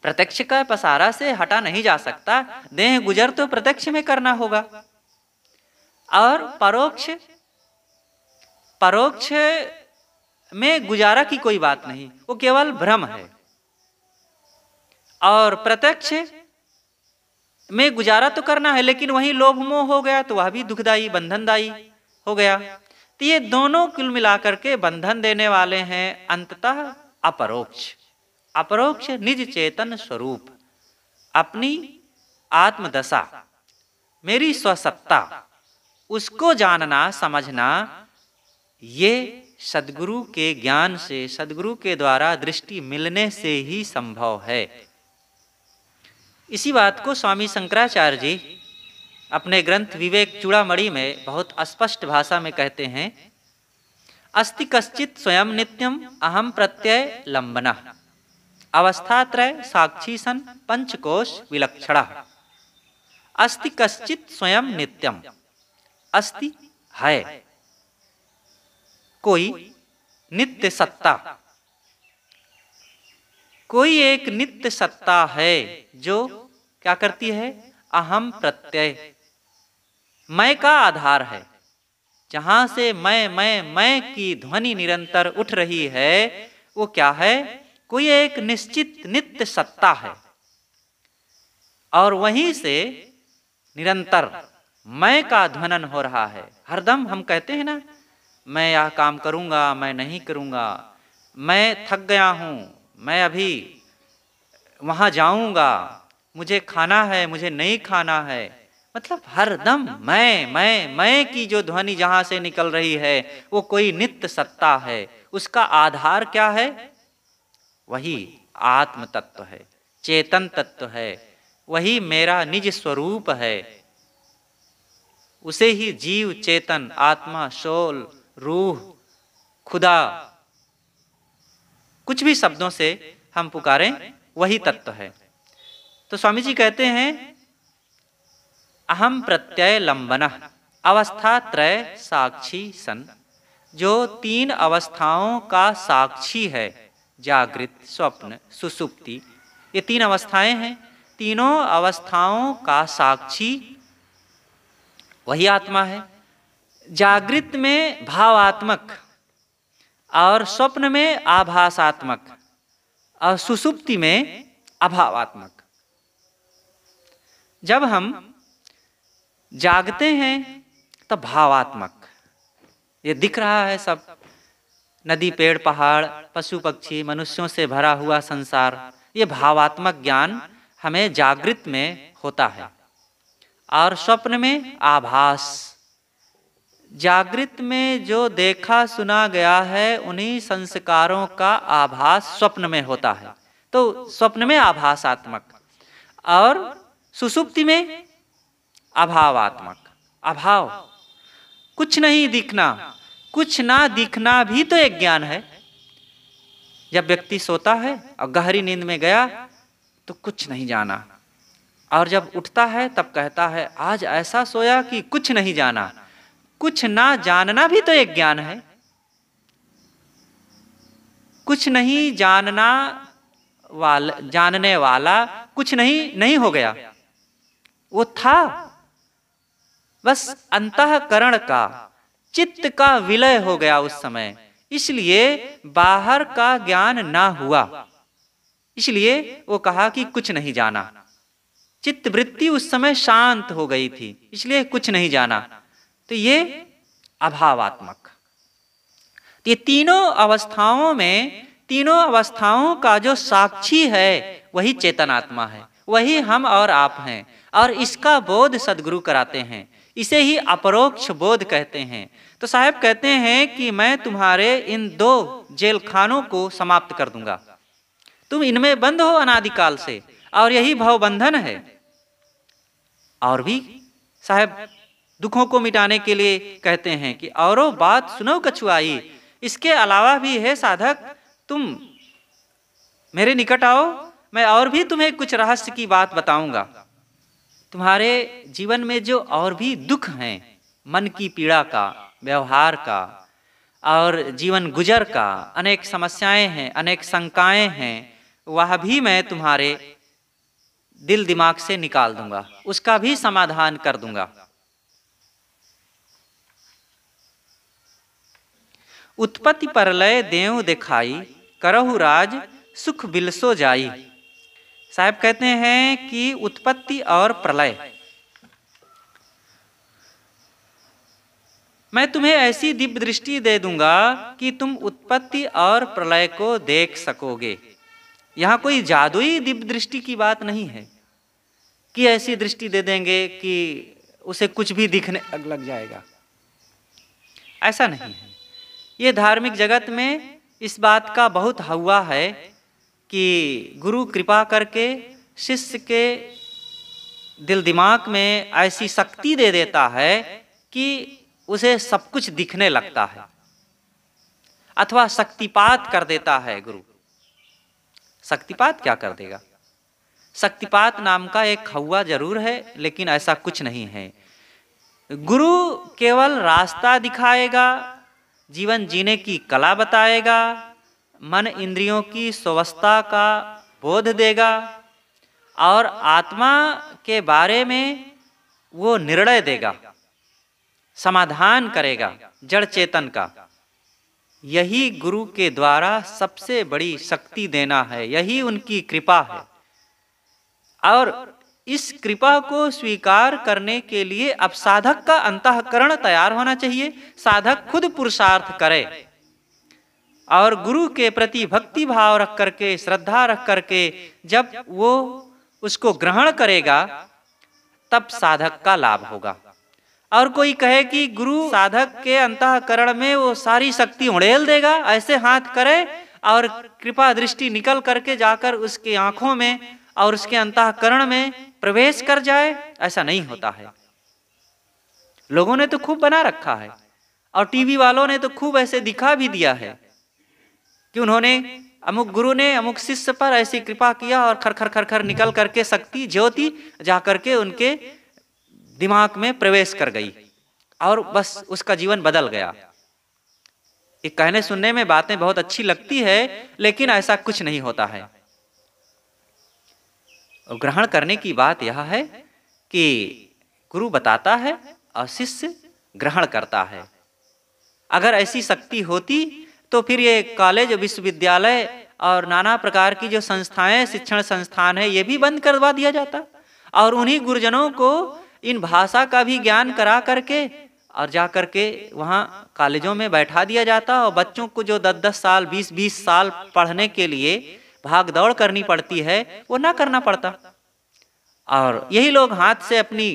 A: प्रत्यक्ष का पसारा से हटा नहीं जा सकता देह गुजर तो प्रत्यक्ष में करना होगा और परोक्ष परोक्ष में गुजारा की कोई बात नहीं वो केवल भ्रम है और प्रत्यक्ष में गुजारा तो करना है लेकिन वही लोभ मोह हो गया तो वह भी दुखदायी बंधनदायी हो गया तो ये दोनों कुल मिलाकर के बंधन देने वाले हैं अंततः अपरोक्ष अपरोक्ष निज चेतन स्वरूप अपनी आत्मदशा मेरी स्वसत्ता उसको जानना समझना ये सदगुरु के ज्ञान से सदगुरु के द्वारा दृष्टि मिलने से ही संभव है इसी बात को स्वामी शंकराचार्य जी अपने ग्रंथ विवेक चूड़ामी में बहुत स्पष्ट भाषा में कहते हैं अस्ति कश्चित स्वयं नित्यम अहम प्रत्यय लंबना अवस्था साक्षी सन पंचकोश विलक्षणा अस्ति कश्चित स्वयं नित्यम अस्ति है कोई नित्य सत्ता कोई एक नित्य सत्ता है जो क्या करती है अहम प्रत्यय मैं का आधार है जहां से मैं मैं मैं की ध्वनि निरंतर उठ रही है वो क्या है कोई एक निश्चित नित्य सत्ता है और वहीं से निरंतर मैं का ध्वनन हो रहा है हरदम हम कहते हैं ना मैं यह काम करूंगा मैं नहीं करूंगा मैं थक गया हूं मैं अभी वहां जाऊंगा मुझे खाना है मुझे नहीं खाना है मतलब हरदम मैं मैं मैं की जो ध्वनि जहां से निकल रही है वो कोई नित्य सत्ता है उसका आधार क्या है वही आत्म तत्व है चेतन तत्व है वही मेरा निज स्वरूप है उसे ही जीव चेतन आत्मा शोल रूह खुदा कुछ भी शब्दों से हम पुकारें वही तत्व है तो स्वामी जी कहते हैं अहम प्रत्यय लंबन अवस्था त्रय साक्षी सन जो तीन अवस्थाओं का साक्षी है जागृत स्वप्न सुसुप्ति ये तीन अवस्थाएं हैं तीनों अवस्थाओं का साक्षी वही आत्मा है जागृत में भावात्मक और स्वप्न में आभासात्मक और सुसुप्ति में अभावात्मक जब हम जागते हैं तो भावात्मक ये दिख रहा है सब नदी पेड़ पहाड़ पशु पक्षी मनुष्यों से भरा हुआ संसार ये भावात्मक ज्ञान हमें जागृत में होता है और स्वप्न में आभास जागृत में जो देखा सुना गया है उन्हीं संस्कारों का आभास स्वप्न में होता है तो स्वप्न में आभासात्मक और सुसुप्ति में अभावात्मक अभाव कुछ नहीं दिखना कुछ ना दिखना भी तो एक ज्ञान है जब व्यक्ति सोता है और गहरी नींद में गया तो कुछ नहीं जाना और जब उठता है तब कहता है आज ऐसा सोया कि कुछ नहीं जाना कुछ ना जानना भी तो एक ज्ञान है कुछ नहीं जानना वाल जानने वाला कुछ नहीं नहीं हो गया वो था बस अंतकरण का चित्त का विलय हो गया उस समय इसलिए बाहर का ज्ञान ना हुआ इसलिए वो कहा कि कुछ नहीं जाना चित्त वृत्ति उस समय शांत हो गई थी इसलिए कुछ नहीं जाना तो ये अभावात्मक तो ये तीनों अवस्थाओं में तीनों अवस्थाओं का जो साक्षी है वही चेतनात्मा है वही हम और आप हैं और इसका बोध सदगुरु कराते हैं इसे ही अपरोक्ष बोध कहते हैं तो साहब कहते हैं कि मैं तुम्हारे इन दो जेल खानों को समाप्त कर दूंगा तुम इनमें बंद हो अनादिकाल से और यही भवबंधन है और भी साहब दुखों को मिटाने के लिए कहते हैं कि औरों बात सुनो कछुआई इसके अलावा भी है साधक तुम मेरे निकट आओ मैं और भी तुम्हें कुछ रहस्य की बात बताऊंगा तुम्हारे जीवन में जो और भी दुख हैं मन की पीड़ा का व्यवहार का और जीवन गुजर का अनेक समस्याएं हैं अनेक शंकाएं हैं वह भी मैं तुम्हारे दिल दिमाग से निकाल दूंगा उसका भी समाधान कर दूंगा उत्पत्ति परलय देव दिखाई करहु राज सुख बिलसो जाई साहब कहते हैं कि उत्पत्ति और प्रलय मैं तुम्हें ऐसी दिव्य दृष्टि दे दूंगा कि तुम उत्पत्ति और प्रलय को देख सकोगे यहां कोई जादुई दिव्य दृष्टि की बात नहीं है कि ऐसी दृष्टि दे देंगे कि उसे कुछ भी दिखने लग जाएगा ऐसा नहीं है ये धार्मिक जगत में इस बात का बहुत हवा है कि गुरु कृपा करके शिष्य के दिल दिमाग में ऐसी शक्ति दे देता है कि उसे सब कुछ दिखने लगता है अथवा शक्तिपात कर देता है गुरु शक्तिपात क्या कर देगा शक्तिपात नाम का एक हवा जरूर है लेकिन ऐसा कुछ नहीं है गुरु केवल रास्ता दिखाएगा जीवन जीने की कला बताएगा मन इंद्रियों की स्वस्थता का बोध देगा और आत्मा के बारे में वो निर्णय देगा समाधान करेगा जड़ चेतन का यही गुरु के द्वारा सबसे बड़ी शक्ति देना है यही उनकी कृपा है और इस कृपा को स्वीकार करने के लिए अब साधक का अंतकरण तैयार होना चाहिए साधक खुद पुरुषार्थ करे और गुरु के प्रति भक्ति भाव रख करके श्रद्धा रख करके जब वो उसको ग्रहण करेगा तब साधक का लाभ होगा और कोई कहे कि गुरु साधक के अंतकरण में वो सारी शक्ति उड़ेल देगा ऐसे हाथ करे और कृपा दृष्टि निकल करके जाकर उसके आंखों में और उसके अंतकरण में प्रवेश कर जाए ऐसा नहीं होता है लोगों ने तो खूब बना रखा है और टीवी वालों ने तो खूब ऐसे दिखा भी दिया है कि उन्होंने अमुक गुरु ने अमुक शिष्य पर ऐसी कृपा किया और खर खर खर खर निकल करके शक्ति ज्योति जा करके उनके दिमाग में प्रवेश कर गई और बस उसका जीवन बदल गया एक कहने सुनने में बातें बहुत अच्छी लगती है लेकिन ऐसा कुछ नहीं होता है और ग्रहण करने की बात यह है कि गुरु बताता है और शिष्य ग्रहण करता है अगर ऐसी शक्ति होती तो फिर ये कॉलेज विश्वविद्यालय और नाना प्रकार की जो संस्थाएं शिक्षण संस्थान है ये भी बंद करवा दिया जाता और उन्हीं गुरुजनों को इन भाषा का भी ज्ञान करा करके और जा करके वहाँ कॉलेजों में बैठा दिया जाता और बच्चों को जो दस दस साल बीस बीस साल पढ़ने के लिए भाग दौड़ करनी पड़ती है वो ना करना पड़ता और यही लोग हाथ से अपनी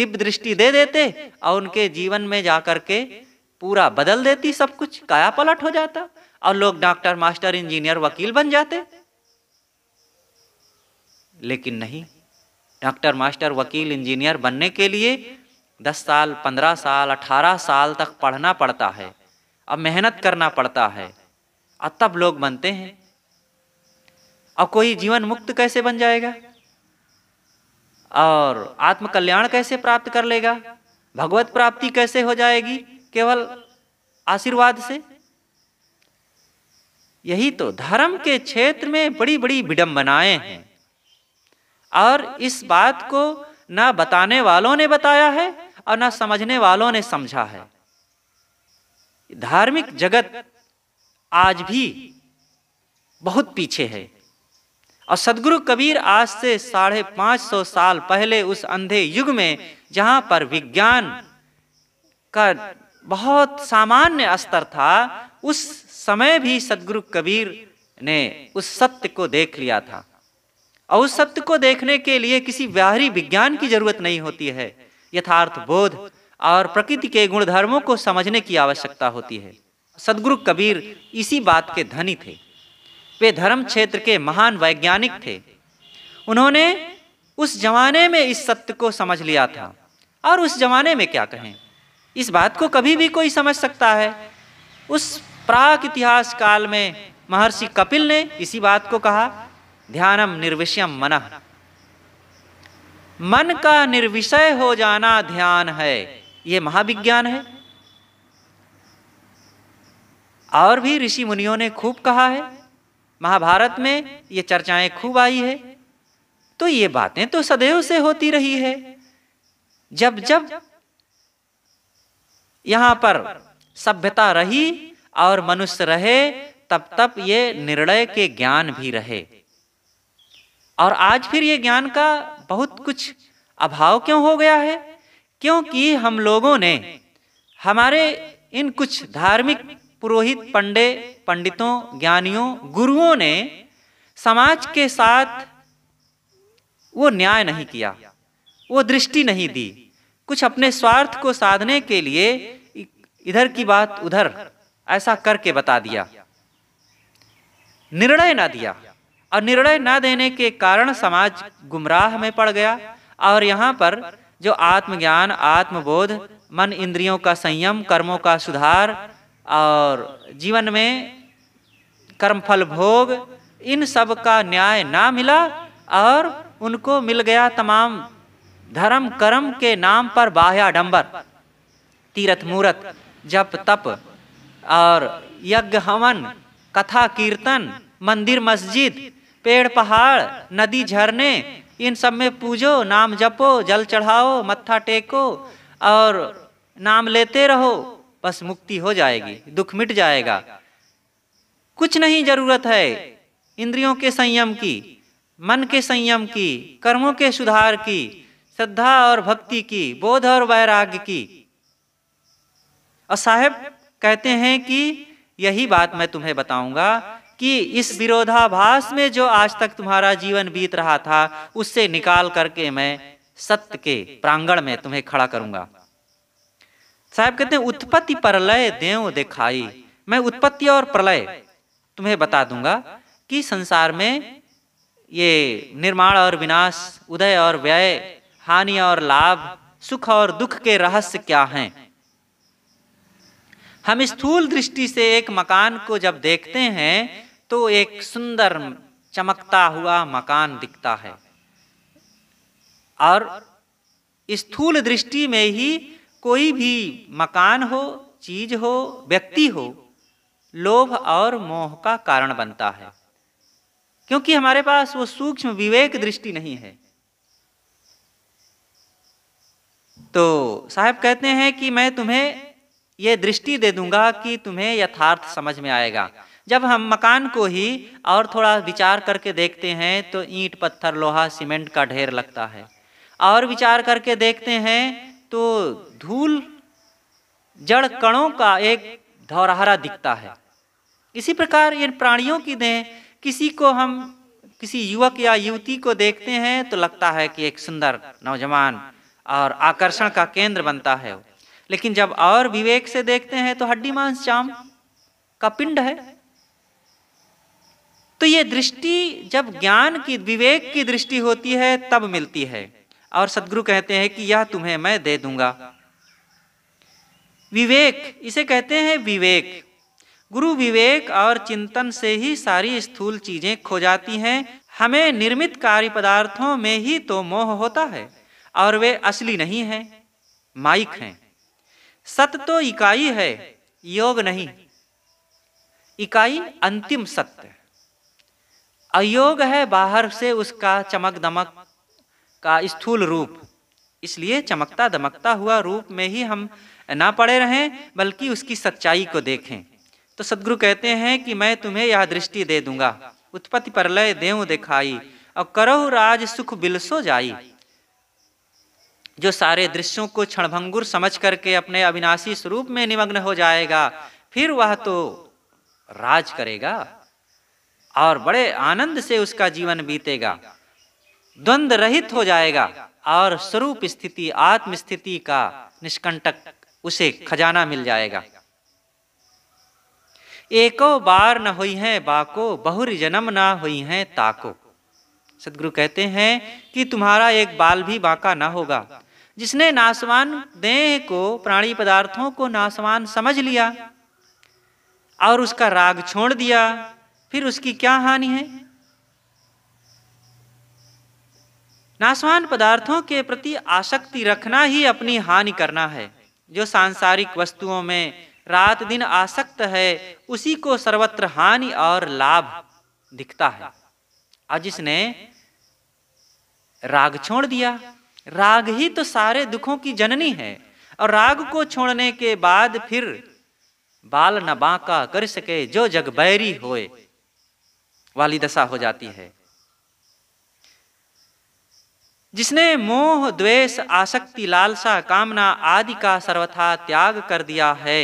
A: दिव्य दृष्टि दे देते और उनके जीवन में जा करके पूरा बदल देती सब कुछ काया पलट हो जाता और लोग डॉक्टर मास्टर इंजीनियर वकील बन जाते लेकिन नहीं डॉक्टर मास्टर वकील इंजीनियर बनने के लिए दस साल पंद्रह साल अठारह साल तक पढ़ना पड़ता है अब मेहनत करना पड़ता है और तब लोग बनते हैं अब कोई जीवन मुक्त कैसे बन जाएगा और आत्मकल्याण कैसे प्राप्त कर लेगा भगवत प्राप्ति कैसे हो जाएगी केवल आशीर्वाद से यही तो धर्म के क्षेत्र में बड़ी बड़ी विडंबनाएं हैं और इस बात को ना बताने वालों ने बताया है और ना समझने वालों ने समझा है धार्मिक जगत आज भी बहुत पीछे है और सदगुरु कबीर आज से साढ़े पाँच सौ साल पहले उस अंधे युग में जहाँ पर विज्ञान का बहुत सामान्य स्तर था उस समय भी सदगुरु कबीर ने उस सत्य को देख लिया था और उस सत्य को देखने के लिए किसी व्याहरी विज्ञान की जरूरत नहीं होती है यथार्थ बोध और प्रकृति के गुणधर्मों को समझने की आवश्यकता होती है सदगुरु कबीर इसी बात के धनी थे वे धर्म क्षेत्र के महान वैज्ञानिक थे उन्होंने उस जमाने में इस सत्य को समझ लिया था और उस जमाने में क्या कहें इस बात को कभी भी कोई समझ सकता है उस प्राक इतिहास काल में महर्षि कपिल ने इसी बात को कहा ध्यानम निर्विषयम मन मन का निर्विषय हो जाना ध्यान है ये महाविज्ञान है और भी ऋषि मुनियों ने खूब कहा है महाभारत में ये चर्चाएं खूब आई है तो ये बातें तो सदैव से होती रही है जब जब यहां पर सभ्यता रही और मनुष्य रहे तब तब ये निर्णय के ज्ञान भी रहे और आज फिर ये ज्ञान का बहुत कुछ अभाव क्यों हो गया है क्योंकि हम लोगों ने हमारे इन कुछ धार्मिक पुरोहित पंडे पंडितों ज्ञानियों गुरुओं ने समाज के साथ वो न्याय नहीं किया वो दृष्टि नहीं दी कुछ अपने स्वार्थ को साधने के लिए इधर की बात उधर ऐसा करके बता दिया निर्णय ना दिया और निर्णय ना देने के कारण समाज गुमराह में पड़ गया और यहाँ पर जो आत्मज्ञान आत्मबोध मन इंद्रियों का संयम कर्मों का सुधार और जीवन में कर्मफल भोग इन सब का न्याय ना मिला और उनको मिल गया तमाम धर्म कर्म के नाम पर बाह्य डंबर तीर्थ मूर्त जप तप और यज्ञ हवन कथा कीर्तन मंदिर मस्जिद पेड़ पहाड़ नदी झरने इन सब में पूजो नाम जपो जल चढ़ाओ मत्था टेको और नाम लेते रहो बस मुक्ति हो जाएगी दुख मिट जाएगा कुछ नहीं जरूरत है इंद्रियों के संयम की मन के संयम की कर्मों के सुधार की श्रद्धा और भक्ति की बोध और वैराग्य की और साहेब कहते हैं कि यही बात मैं तुम्हें बताऊंगा कि इस विरोधाभास में जो आज तक तुम्हारा जीवन बीत रहा था उससे निकाल करके मैं सत्य के प्रांगण में तुम्हें खड़ा करूंगा साहब कहते हैं उत्पत्ति प्रलय देव देखाई मैं उत्पत्ति और प्रलय तुम्हें बता दूंगा कि संसार में ये निर्माण और विनाश उदय और व्यय हानि और लाभ सुख और दुख के रहस्य क्या हैं हम स्थूल दृष्टि से एक मकान को जब देखते हैं तो एक सुंदर चमकता हुआ मकान दिखता है और स्थूल दृष्टि में ही कोई भी मकान हो चीज हो व्यक्ति हो लोभ और मोह का कारण बनता है क्योंकि हमारे पास वो सूक्ष्म विवेक दृष्टि नहीं है तो साहब कहते हैं कि मैं तुम्हें ये दृष्टि दे दूंगा कि तुम्हें यथार्थ समझ में आएगा जब हम मकान को ही और थोड़ा विचार करके देखते हैं तो ईंट पत्थर लोहा सीमेंट का ढेर लगता है और विचार करके देखते हैं तो धूल जड़ कणों का एक धौराहरा दिखता है इसी प्रकार इन प्राणियों की देह किसी को हम किसी युवक या युवती को देखते हैं तो लगता है कि एक सुंदर नौजवान और आकर्षण का केंद्र बनता है लेकिन जब और विवेक से देखते हैं तो हड्डी मांस चाम का पिंड है तो ये दृष्टि जब ज्ञान की विवेक की दृष्टि होती है तब मिलती है और सदगुरु कहते हैं कि यह तुम्हें मैं दे दूंगा विवेक इसे कहते हैं विवेक गुरु विवेक और चिंतन से ही सारी स्थूल चीजें खो जाती हैं हमें निर्मित कार्य पदार्थों में ही तो मोह होता है और वे असली नहीं हैं माइक हैं सत तो इकाई है योग नहीं इकाई अंतिम सत्य अयोग है बाहर से उसका चमक दमक का स्थूल रूप इसलिए चमकता दमकता हुआ रूप में ही हम ना पड़े रहें बल्कि उसकी सच्चाई को देखें तो सदगुरु कहते हैं कि मैं तुम्हें यह दृष्टि दे दूंगा उत्पत्ति परलय देव दिखाई और करो राज सुख बिलसो जाई जो सारे दृश्यों को क्षणभंगुर समझ करके अपने अविनाशी स्वरूप में निमग्न हो जाएगा फिर वह तो राज करेगा और बड़े आनंद से उसका जीवन बीतेगा द्वंद रहित हो जाएगा और स्वरूप स्थिति आत्म स्थिति का निष्कंटक उसे खजाना मिल जाएगा एको बार न हुई है बाको बहुर जन्म ना हुई है ताको सदगुरु कहते हैं कि तुम्हारा एक बाल भी बाका ना होगा जिसने नासवान देह को प्राणी पदार्थों को नासवान समझ लिया और उसका राग छोड़ दिया फिर उसकी क्या हानि है नासवान पदार्थों के प्रति आसक्ति रखना ही अपनी हानि करना है जो सांसारिक वस्तुओं में रात दिन आसक्त है उसी को सर्वत्र हानि और लाभ दिखता है और जिसने राग छोड़ दिया राग ही तो सारे दुखों की जननी है और राग को छोड़ने के बाद फिर बाल न बांका कर सके जो जग बैरी होए वाली दशा हो जाती है जिसने मोह द्वेष आसक्ति लालसा कामना आदि का सर्वथा त्याग कर दिया है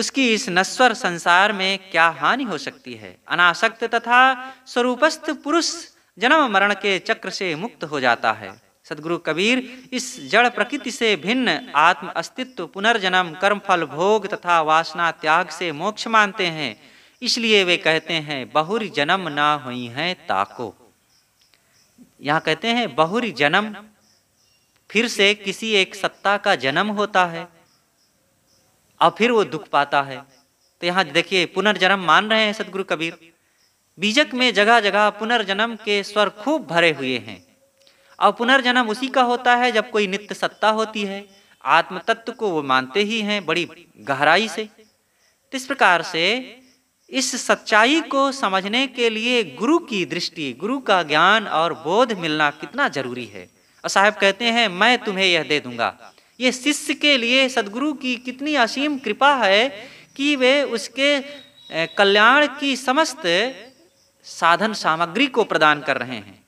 A: उसकी इस नश्वर संसार में क्या हानि हो सकती है अनासक्त तथा स्वरूपस्थ पुरुष जन्म मरण के चक्र से मुक्त हो जाता है सदगुरु कबीर इस जड़ प्रकृति से भिन्न आत्म अस्तित्व पुनर्जन्म फल भोग तथा वासना त्याग से मोक्ष मानते हैं इसलिए वे कहते हैं बहुर जन्म ना हुई है ताको यहाँ कहते हैं बहुरी जन्म फिर से किसी एक सत्ता का जन्म होता है और फिर वो दुख पाता है तो यहाँ देखिए पुनर्जन्म मान रहे हैं सदगुरु कबीर बीजक में जगह जगह पुनर्जन्म के स्वर खूब भरे हुए हैं और पुनर्जन्म उसी का होता है जब कोई नित्य सत्ता होती है आत्म तत्व को वो मानते ही हैं बड़ी गहराई से तो इस प्रकार से इस सच्चाई को समझने के लिए गुरु की दृष्टि गुरु का ज्ञान और बोध मिलना कितना जरूरी है और साहब कहते हैं मैं तुम्हें यह दे दूंगा ये शिष्य के लिए सदगुरु की कितनी असीम कृपा है कि वे उसके कल्याण की समस्त साधन सामग्री को प्रदान कर रहे हैं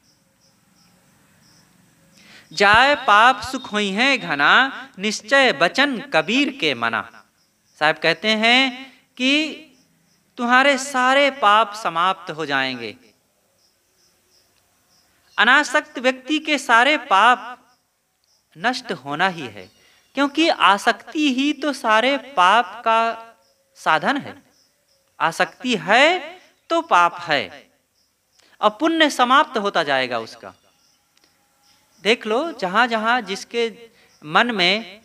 A: जाय पाप सुख हुई है घना निश्चय बचन कबीर के मना साहब कहते हैं कि तुम्हारे सारे पाप समाप्त हो जाएंगे अनासक्त व्यक्ति के सारे पाप नष्ट होना ही है क्योंकि आसक्ति ही तो सारे पाप का साधन है आसक्ति है तो पाप है और पुण्य समाप्त होता जाएगा उसका देख लो जहां जहां जिसके मन में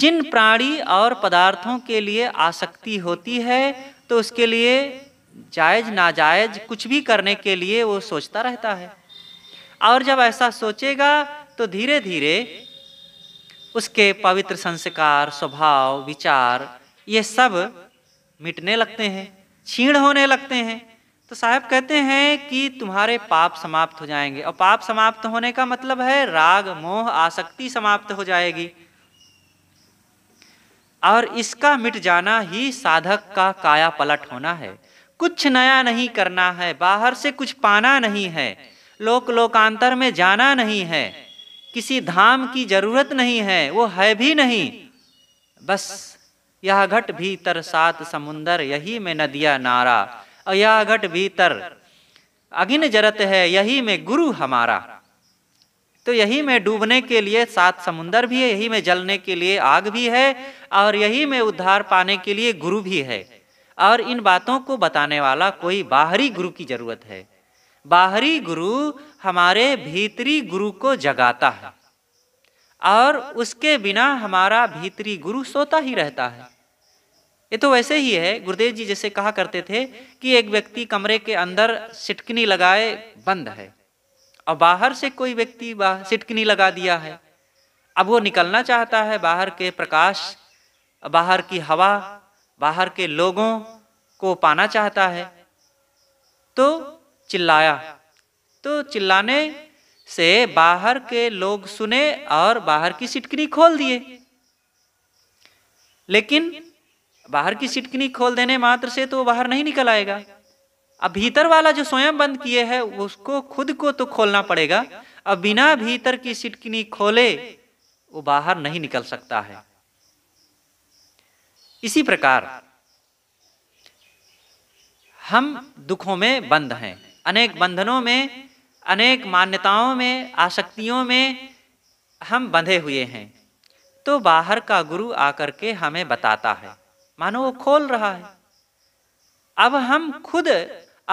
A: जिन प्राणी और पदार्थों के लिए आसक्ति होती है तो उसके लिए जायज नाजायज कुछ भी करने के लिए वो सोचता रहता है और जब ऐसा सोचेगा तो धीरे धीरे उसके पवित्र संस्कार स्वभाव विचार ये सब मिटने लगते हैं छीण होने लगते हैं तो साहब कहते हैं कि तुम्हारे पाप समाप्त हो जाएंगे और पाप समाप्त होने का मतलब है राग मोह आसक्ति समाप्त हो जाएगी और इसका मिट जाना ही साधक का काया पलट होना है कुछ नया नहीं करना है बाहर से कुछ पाना नहीं है लोक लोकांतर में जाना नहीं है किसी धाम की जरूरत नहीं है वो है भी नहीं बस यह घट भीतर सात समुंदर यही में नदिया नारा और यह घट भीतर अगिन जरत है यही में गुरु हमारा तो यही में डूबने के लिए सात समुंदर भी है यही में जलने के लिए आग भी है और यही में उद्धार पाने के लिए गुरु भी है और इन बातों को बताने वाला कोई बाहरी गुरु की जरूरत है बाहरी गुरु हमारे भीतरी गुरु को जगाता है और उसके बिना हमारा भीतरी गुरु सोता ही रहता है ये तो वैसे ही है गुरुदेव जी जैसे कहा करते थे कि एक व्यक्ति कमरे के अंदर सिटकनी लगाए बंद है और बाहर से कोई व्यक्ति सिटकनी लगा दिया है अब वो निकलना चाहता है बाहर के प्रकाश बाहर की हवा बाहर के लोगों को पाना चाहता है तो चिल्लाया तो चिल्लाने से बाहर के लोग सुने और बाहर की सिटकनी खोल दिए लेकिन बाहर की सिटकनी खोल देने मात्र से तो बाहर नहीं निकल आएगा अब भीतर वाला जो स्वयं बंद किए है उसको खुद को तो खोलना पड़ेगा अब बिना भीतर की सिटकिनी खोले वो बाहर नहीं निकल सकता है इसी प्रकार हम दुखों में बंद हैं अनेक बंधनों में अनेक मान्यताओं में आसक्तियों में हम बंधे हुए हैं तो बाहर का गुरु आकर के हमें बताता है मानो वो खोल रहा है अब हम खुद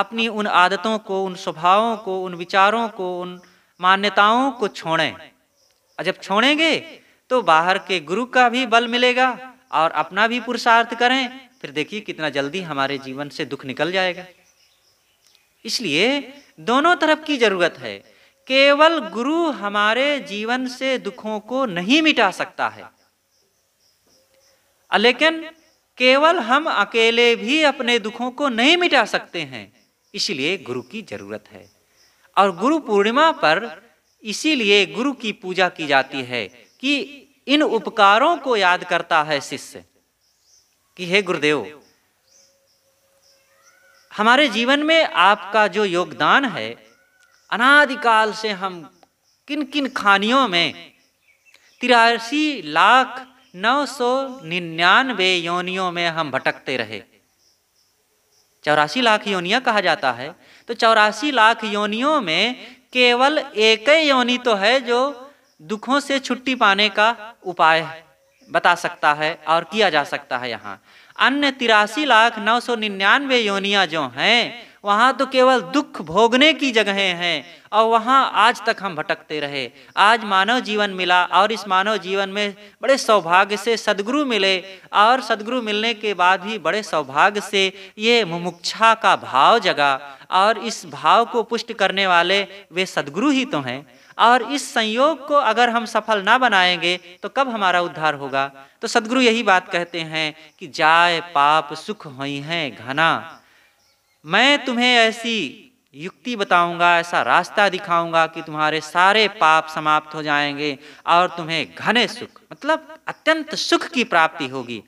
A: अपनी उन आदतों को उन स्वभावों को उन विचारों को उन मान्यताओं को छोड़ें और जब छोड़ेंगे तो बाहर के गुरु का भी बल मिलेगा और अपना भी पुरुषार्थ करें फिर देखिए कितना जल्दी हमारे जीवन से दुख निकल जाएगा इसलिए दोनों तरफ की जरूरत है केवल गुरु हमारे जीवन से दुखों को नहीं मिटा सकता है लेकिन केवल हम अकेले भी अपने दुखों को नहीं मिटा सकते हैं इसलिए गुरु की जरूरत है और गुरु पूर्णिमा पर इसीलिए गुरु की पूजा की जाती है कि इन उपकारों को याद करता है शिष्य कि हे गुरुदेव हमारे जीवन में आपका जो योगदान है अनादिकाल से हम किन किन खानियों में तिरासी लाख नौ सौ निन्यानवे योनियों में हम भटकते रहे चौरासी लाख योनिया कहा जाता है तो चौरासी लाख योनियों में केवल एक ही योनि तो है जो दुखों से छुट्टी पाने का उपाय बता सकता है और किया जा सकता है यहाँ अन्य तिरासी लाख नौ सौ निन्यानवे योनिया जो हैं वहाँ तो केवल दुख भोगने की जगहें हैं और वहाँ आज तक हम भटकते रहे आज मानव जीवन मिला और इस मानव जीवन में बड़े सौभाग्य से सदगुरु मिले और सदगुरु मिलने के बाद भी बड़े सौभाग्य से ये मुमुक्षा का भाव जगा और इस भाव को पुष्ट करने वाले वे सदगुरु ही तो हैं और इस संयोग को अगर हम सफल ना बनाएंगे तो कब हमारा उद्धार होगा तो सदगुरु यही बात कहते हैं कि जाय पाप सुख हुई हैं घना मैं तुम्हें ऐसी युक्ति बताऊंगा ऐसा रास्ता दिखाऊंगा कि तुम्हारे सारे पाप समाप्त हो जाएंगे और तुम्हें घने सुख मतलब अत्यंत सुख की प्राप्ति होगी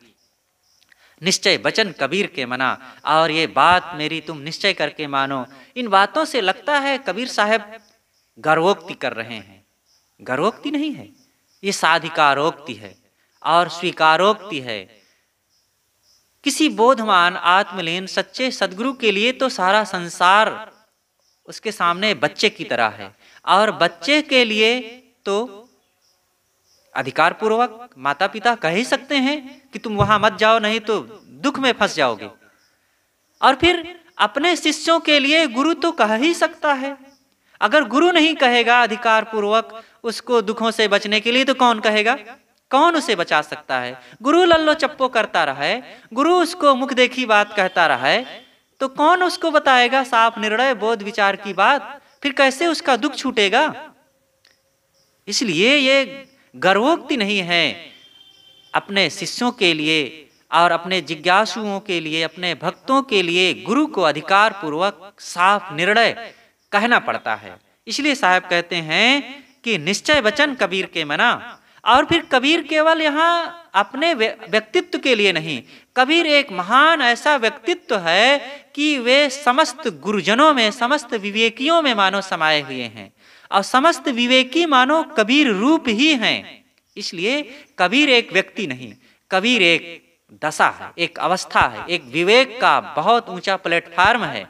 A: निश्चय वचन कबीर के मना और ये बात मेरी तुम निश्चय करके मानो इन बातों से लगता है कबीर साहब गर्वोक्ति कर रहे हैं गर्वोक्ति नहीं है ये साधिकारोक्ति है और स्वीकारोक्ति है किसी बोधवान आत्मलीन सच्चे सदगुरु के लिए तो सारा संसार उसके सामने बच्चे की तरह है और बच्चे के लिए तो अधिकार पूर्वक माता पिता कह ही सकते हैं कि तुम वहां मत जाओ नहीं तो दुख में फंस जाओगे और फिर अपने शिष्यों के लिए गुरु तो कह ही सकता है अगर गुरु नहीं कहेगा अधिकार पूर्वक उसको दुखों से बचने के लिए तो कौन कहेगा कौन उसे बचा सकता है गुरु लल्लो चप्पो करता रहा गुरु उसको मुख देखी बात कहता रहे तो कौन उसको बताएगा साफ निर्णय बोध विचार की बात फिर कैसे उसका दुख छूटेगा इसलिए ये गर्वोक्ति नहीं है अपने शिष्यों के लिए और अपने जिज्ञासुओं के लिए अपने भक्तों के लिए गुरु को अधिकार पूर्वक साफ निर्णय कहना पड़ता है इसलिए साहब कहते हैं कि निश्चय वचन कबीर के मना और फिर कबीर केवल यहाँ अपने व्यक्तित्व के लिए नहीं कबीर एक महान ऐसा व्यक्तित्व है कि वे समस्त गुरुजनों में समस्त विवेकियों में मानो समाये हुए हैं और समस्त विवेकी मानो कबीर रूप ही हैं इसलिए कबीर एक व्यक्ति नहीं कबीर एक दशा है एक अवस्था है एक विवेक का बहुत ऊंचा प्लेटफार्म है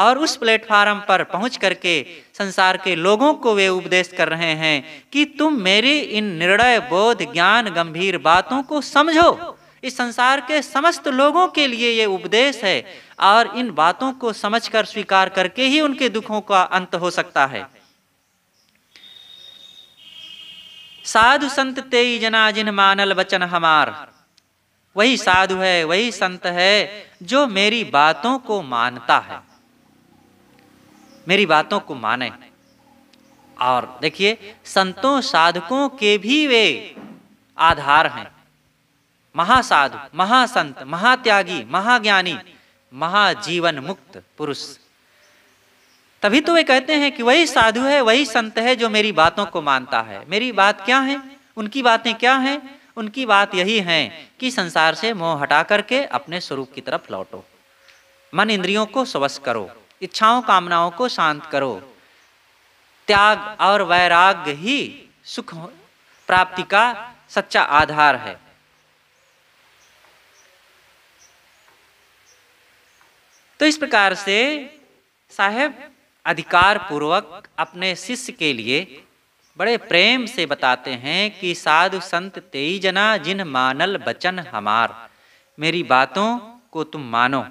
A: और उस प्लेटफार्म पर पहुंच करके संसार के लोगों को वे उपदेश कर रहे हैं कि तुम मेरी इन निर्णय बोध ज्ञान गंभीर बातों को समझो इस संसार के समस्त लोगों के लिए ये उपदेश है और इन बातों को समझकर स्वीकार करके ही उनके दुखों का अंत हो सकता है साधु संत तेई जना जिन मानल वचन हमार वही साधु है वही संत है जो मेरी बातों को मानता है मेरी बातों को माने और देखिए संतों साधकों के भी वे आधार हैं महासाधु महासंत महात्यागी महाज्ञानी महाजीवन मुक्त पुरुष तभी तो वे कहते हैं कि वही साधु है वही संत है जो मेरी बातों को मानता है मेरी बात क्या है उनकी बातें क्या हैं उनकी बात यही है कि संसार से मोह हटा करके अपने स्वरूप की तरफ लौटो मन इंद्रियों को स्वस्थ करो इच्छाओं कामनाओं को शांत करो त्याग और वैराग्य ही सुख प्राप्ति का सच्चा आधार है तो इस प्रकार से साहेब अधिकार पूर्वक अपने शिष्य के लिए बड़े प्रेम से बताते हैं कि साधु संत तेई जना जिन मानल बचन हमार मेरी बातों को तुम मानो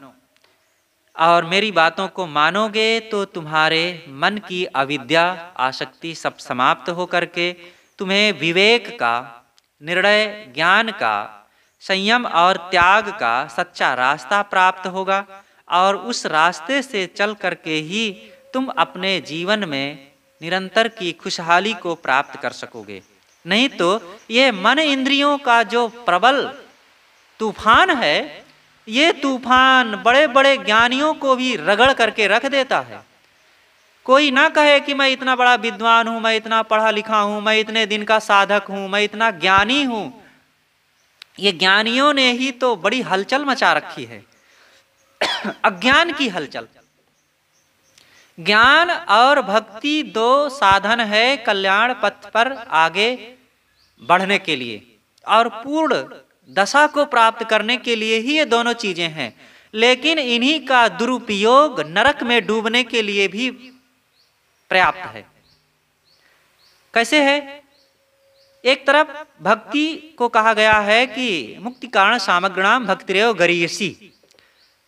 A: और मेरी बातों को मानोगे तो तुम्हारे मन की अविद्या आसक्ति सब समाप्त हो करके तुम्हें विवेक का निर्णय ज्ञान का संयम और त्याग का सच्चा रास्ता प्राप्त होगा और उस रास्ते से चल करके ही तुम अपने जीवन में निरंतर की खुशहाली को प्राप्त कर सकोगे नहीं तो ये मन इंद्रियों का जो प्रबल तूफान है ये तूफान बड़े बड़े ज्ञानियों को भी रगड़ करके रख देता है कोई ना कहे कि मैं इतना बड़ा विद्वान हूं मैं इतना पढ़ा लिखा हूं मैं इतने दिन का साधक हूं मैं इतना ज्ञानी हूं ये ज्ञानियों ने ही तो बड़ी हलचल मचा रखी है अज्ञान की हलचल ज्ञान और भक्ति दो साधन है कल्याण पथ पर आगे बढ़ने के लिए और पूर्ण दशा को प्राप्त करने के लिए ही ये दोनों चीजें हैं लेकिन इन्हीं का दुरुपयोग नरक में डूबने के लिए भी पर्याप्त है कैसे है एक तरफ भक्ति को कहा गया है कि मुक्ति कारण सामग्रणाम भक्तिरेव गरीयसी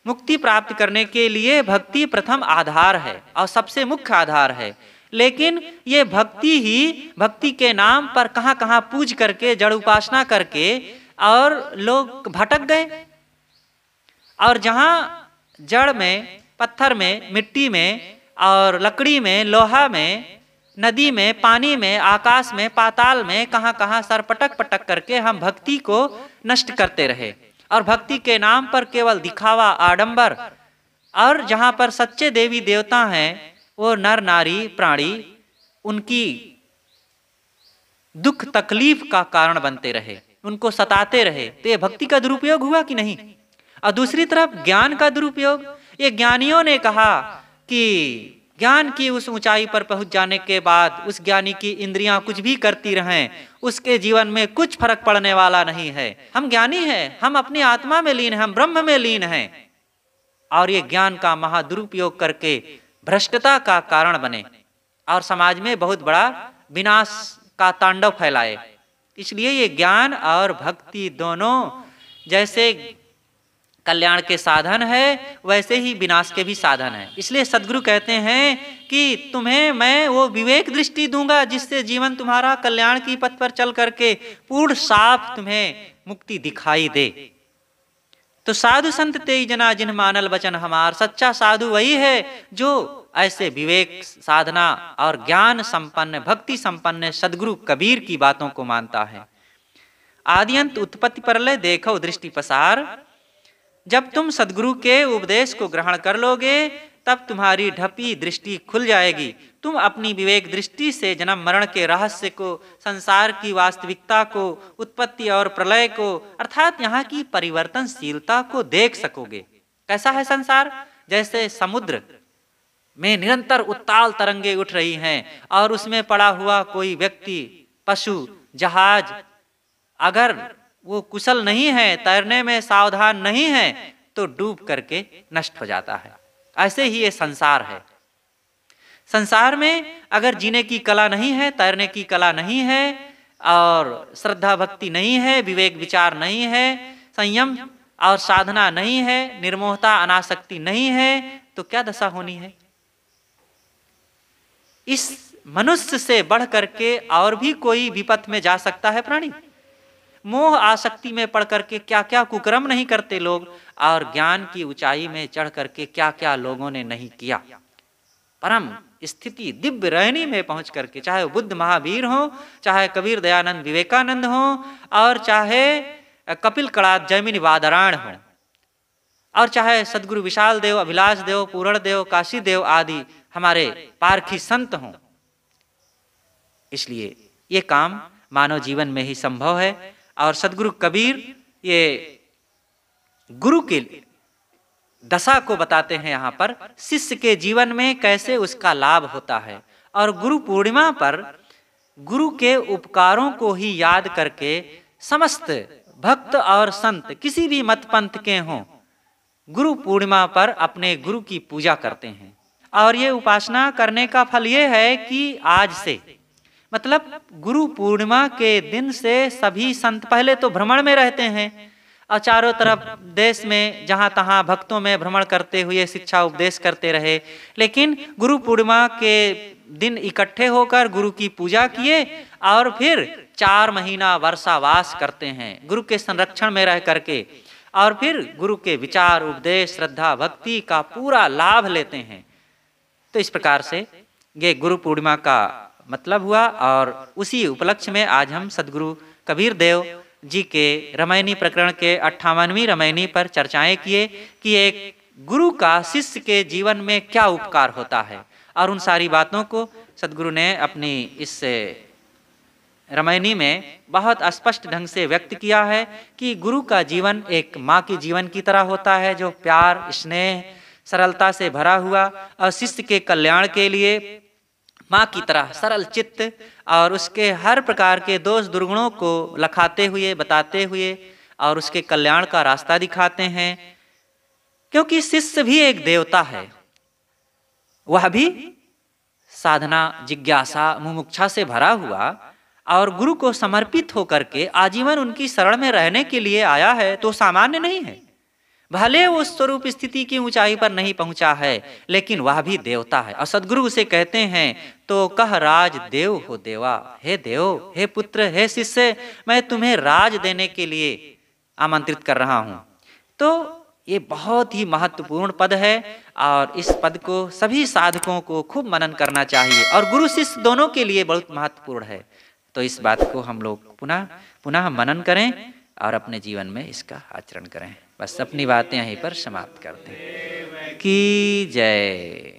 A: मुक्ति प्राप्त करने के लिए भक्ति प्रथम आधार है और सबसे मुख्य आधार है लेकिन ये भक्ति ही भक्ति के नाम पर कहाँ कहाँ पूज करके जड़ उपासना करके और लोग भटक गए और जहाँ जड़ में पत्थर में मिट्टी में और लकड़ी में लोहा में नदी में पानी में आकाश में पाताल में कहाँ कहाँ सर पटक पटक करके हम भक्ति को नष्ट करते रहे और भक्ति के नाम पर केवल दिखावा आडंबर और जहाँ पर सच्चे देवी देवता हैं वो नर नारी प्राणी उनकी दुख तकलीफ का कारण बनते रहे उनको सताते रहे तो ये भक्ति का दुरुपयोग हुआ कि नहीं और दूसरी तरफ ज्ञान का दुरुपयोग ये ज्ञानियों ने कहा कि ज्ञान की उस ऊंचाई पर पहुंच जाने के बाद उस ज्ञानी की इंद्रियां कुछ भी करती रहें उसके जीवन में कुछ फर्क पड़ने वाला नहीं है हम ज्ञानी हैं हम अपनी आत्मा में लीन हैं हम ब्रह्म में लीन हैं और ये ज्ञान का महादुरुपयोग करके भ्रष्टता का कारण बने और समाज में बहुत बड़ा विनाश का तांडव फैलाए इसलिए ये ज्ञान और भक्ति दोनों जैसे कल्याण के साधन है वैसे ही विनाश के भी साधन है इसलिए सदगुरु कहते हैं कि तुम्हें मैं वो विवेक दृष्टि दूंगा जिससे जीवन तुम्हारा कल्याण की पथ पर चल करके पूर्ण साफ तुम्हें मुक्ति दिखाई दे तो साधु संत तेई जना जिन मानल वचन हमार सच्चा साधु वही है जो ऐसे विवेक साधना और ज्ञान संपन्न भक्ति संपन्न सदगुरु कबीर की बातों को मानता है आदिअंत उत्पत्ति ले देखो दृष्टि पसार जब तुम सदगुरु के उपदेश को ग्रहण कर लोगे तब तुम्हारी ढपी दृष्टि खुल जाएगी तुम अपनी विवेक दृष्टि से जन्म मरण के रहस्य को संसार की वास्तविकता को उत्पत्ति और प्रलय को अर्थात यहाँ की परिवर्तनशीलता को देख सकोगे कैसा है संसार जैसे समुद्र में निरंतर उत्ताल तरंगे उठ रही हैं और उसमें पड़ा हुआ कोई व्यक्ति पशु जहाज अगर वो कुशल नहीं है तैरने में सावधान नहीं है तो डूब करके नष्ट हो जाता है ऐसे ही ये संसार है संसार में अगर जीने की कला नहीं है तैरने की कला नहीं है और श्रद्धा भक्ति नहीं है विवेक विचार नहीं है संयम और साधना नहीं है निर्मोहता अनासक्ति नहीं है तो क्या दशा होनी है इस मनुष्य से बढ़ करके और भी कोई विपत में जा सकता है प्राणी मोह आसक्ति में पढ़ करके क्या क्या कुक्रम नहीं करते लोग और ज्ञान की ऊंचाई में चढ़ करके क्या क्या लोगों ने नहीं किया परम स्थिति दिव्य रहनी में पहुंच करके चाहे बुद्ध महावीर हो चाहे कबीर दयानंद विवेकानंद हो और चाहे कपिल कड़ा जैमिन वादरायण हो और चाहे सदगुरु विशाल देव अभिलाष देव पूरण देव काशी देव आदि हमारे पारखी संत हों इसलिए ये काम मानव जीवन में ही संभव है और सदगुरु कबीर ये गुरु के दशा को बताते हैं यहाँ पर शिष्य के जीवन में कैसे उसका लाभ होता है और गुरु पूर्णिमा पर गुरु के उपकारों को ही याद करके समस्त भक्त और संत किसी भी मत पंथ के हों गुरु पूर्णिमा पर अपने गुरु की पूजा करते हैं और ये उपासना करने का फल ये है कि आज से मतलब गुरु पूर्णिमा के दिन से सभी संत पहले तो भ्रमण में रहते हैं और चारों तरफ देश में जहाँ तहाँ भक्तों में भ्रमण करते हुए शिक्षा उपदेश करते रहे लेकिन गुरु पूर्णिमा के दिन इकट्ठे होकर गुरु की पूजा किए और फिर चार महीना वर्षावास करते हैं गुरु के संरक्षण में रह करके और फिर गुरु के विचार उपदेश श्रद्धा भक्ति का पूरा लाभ लेते हैं तो इस प्रकार से ये गुरु पूर्णिमा का मतलब हुआ और उसी उपलक्ष्य में आज हम सदगुरु कबीर देव जी के रमायणी प्रकरण के अट्ठावनवीं रमायणी पर चर्चाएं किए कि एक गुरु का शिष्य के जीवन में क्या उपकार होता है और उन सारी बातों को सदगुरु ने अपनी इस रमायणी में बहुत स्पष्ट ढंग से व्यक्त किया है कि गुरु का जीवन एक माँ के जीवन की तरह होता है जो प्यार स्नेह सरलता से भरा हुआ और शिष्य के कल्याण के लिए माँ की तरह सरल चित्त और उसके हर प्रकार के दोष दुर्गुणों को लखाते हुए बताते हुए और उसके कल्याण का रास्ता दिखाते हैं क्योंकि शिष्य भी एक देवता है वह भी साधना जिज्ञासा मुमुक्षा से भरा हुआ और गुरु को समर्पित होकर के आजीवन उनकी शरण में रहने के लिए आया है तो सामान्य नहीं है भले वो स्वरूप स्थिति की ऊंचाई पर नहीं पहुंचा है लेकिन वह भी देवता है और सदगुरु उसे कहते हैं तो कह राज देव हो देवा हे देव हे पुत्र हे शिष्य मैं तुम्हें राज देने के लिए आमंत्रित कर रहा हूँ तो ये बहुत ही महत्वपूर्ण पद है और इस पद को सभी साधकों को खूब मनन करना चाहिए और गुरु शिष्य दोनों के लिए बहुत महत्वपूर्ण है तो इस बात को हम लोग पुनः पुनः मनन करें और अपने जीवन में इसका आचरण करें बस अपनी बातें यहीं पर समाप्त करते हैं की जय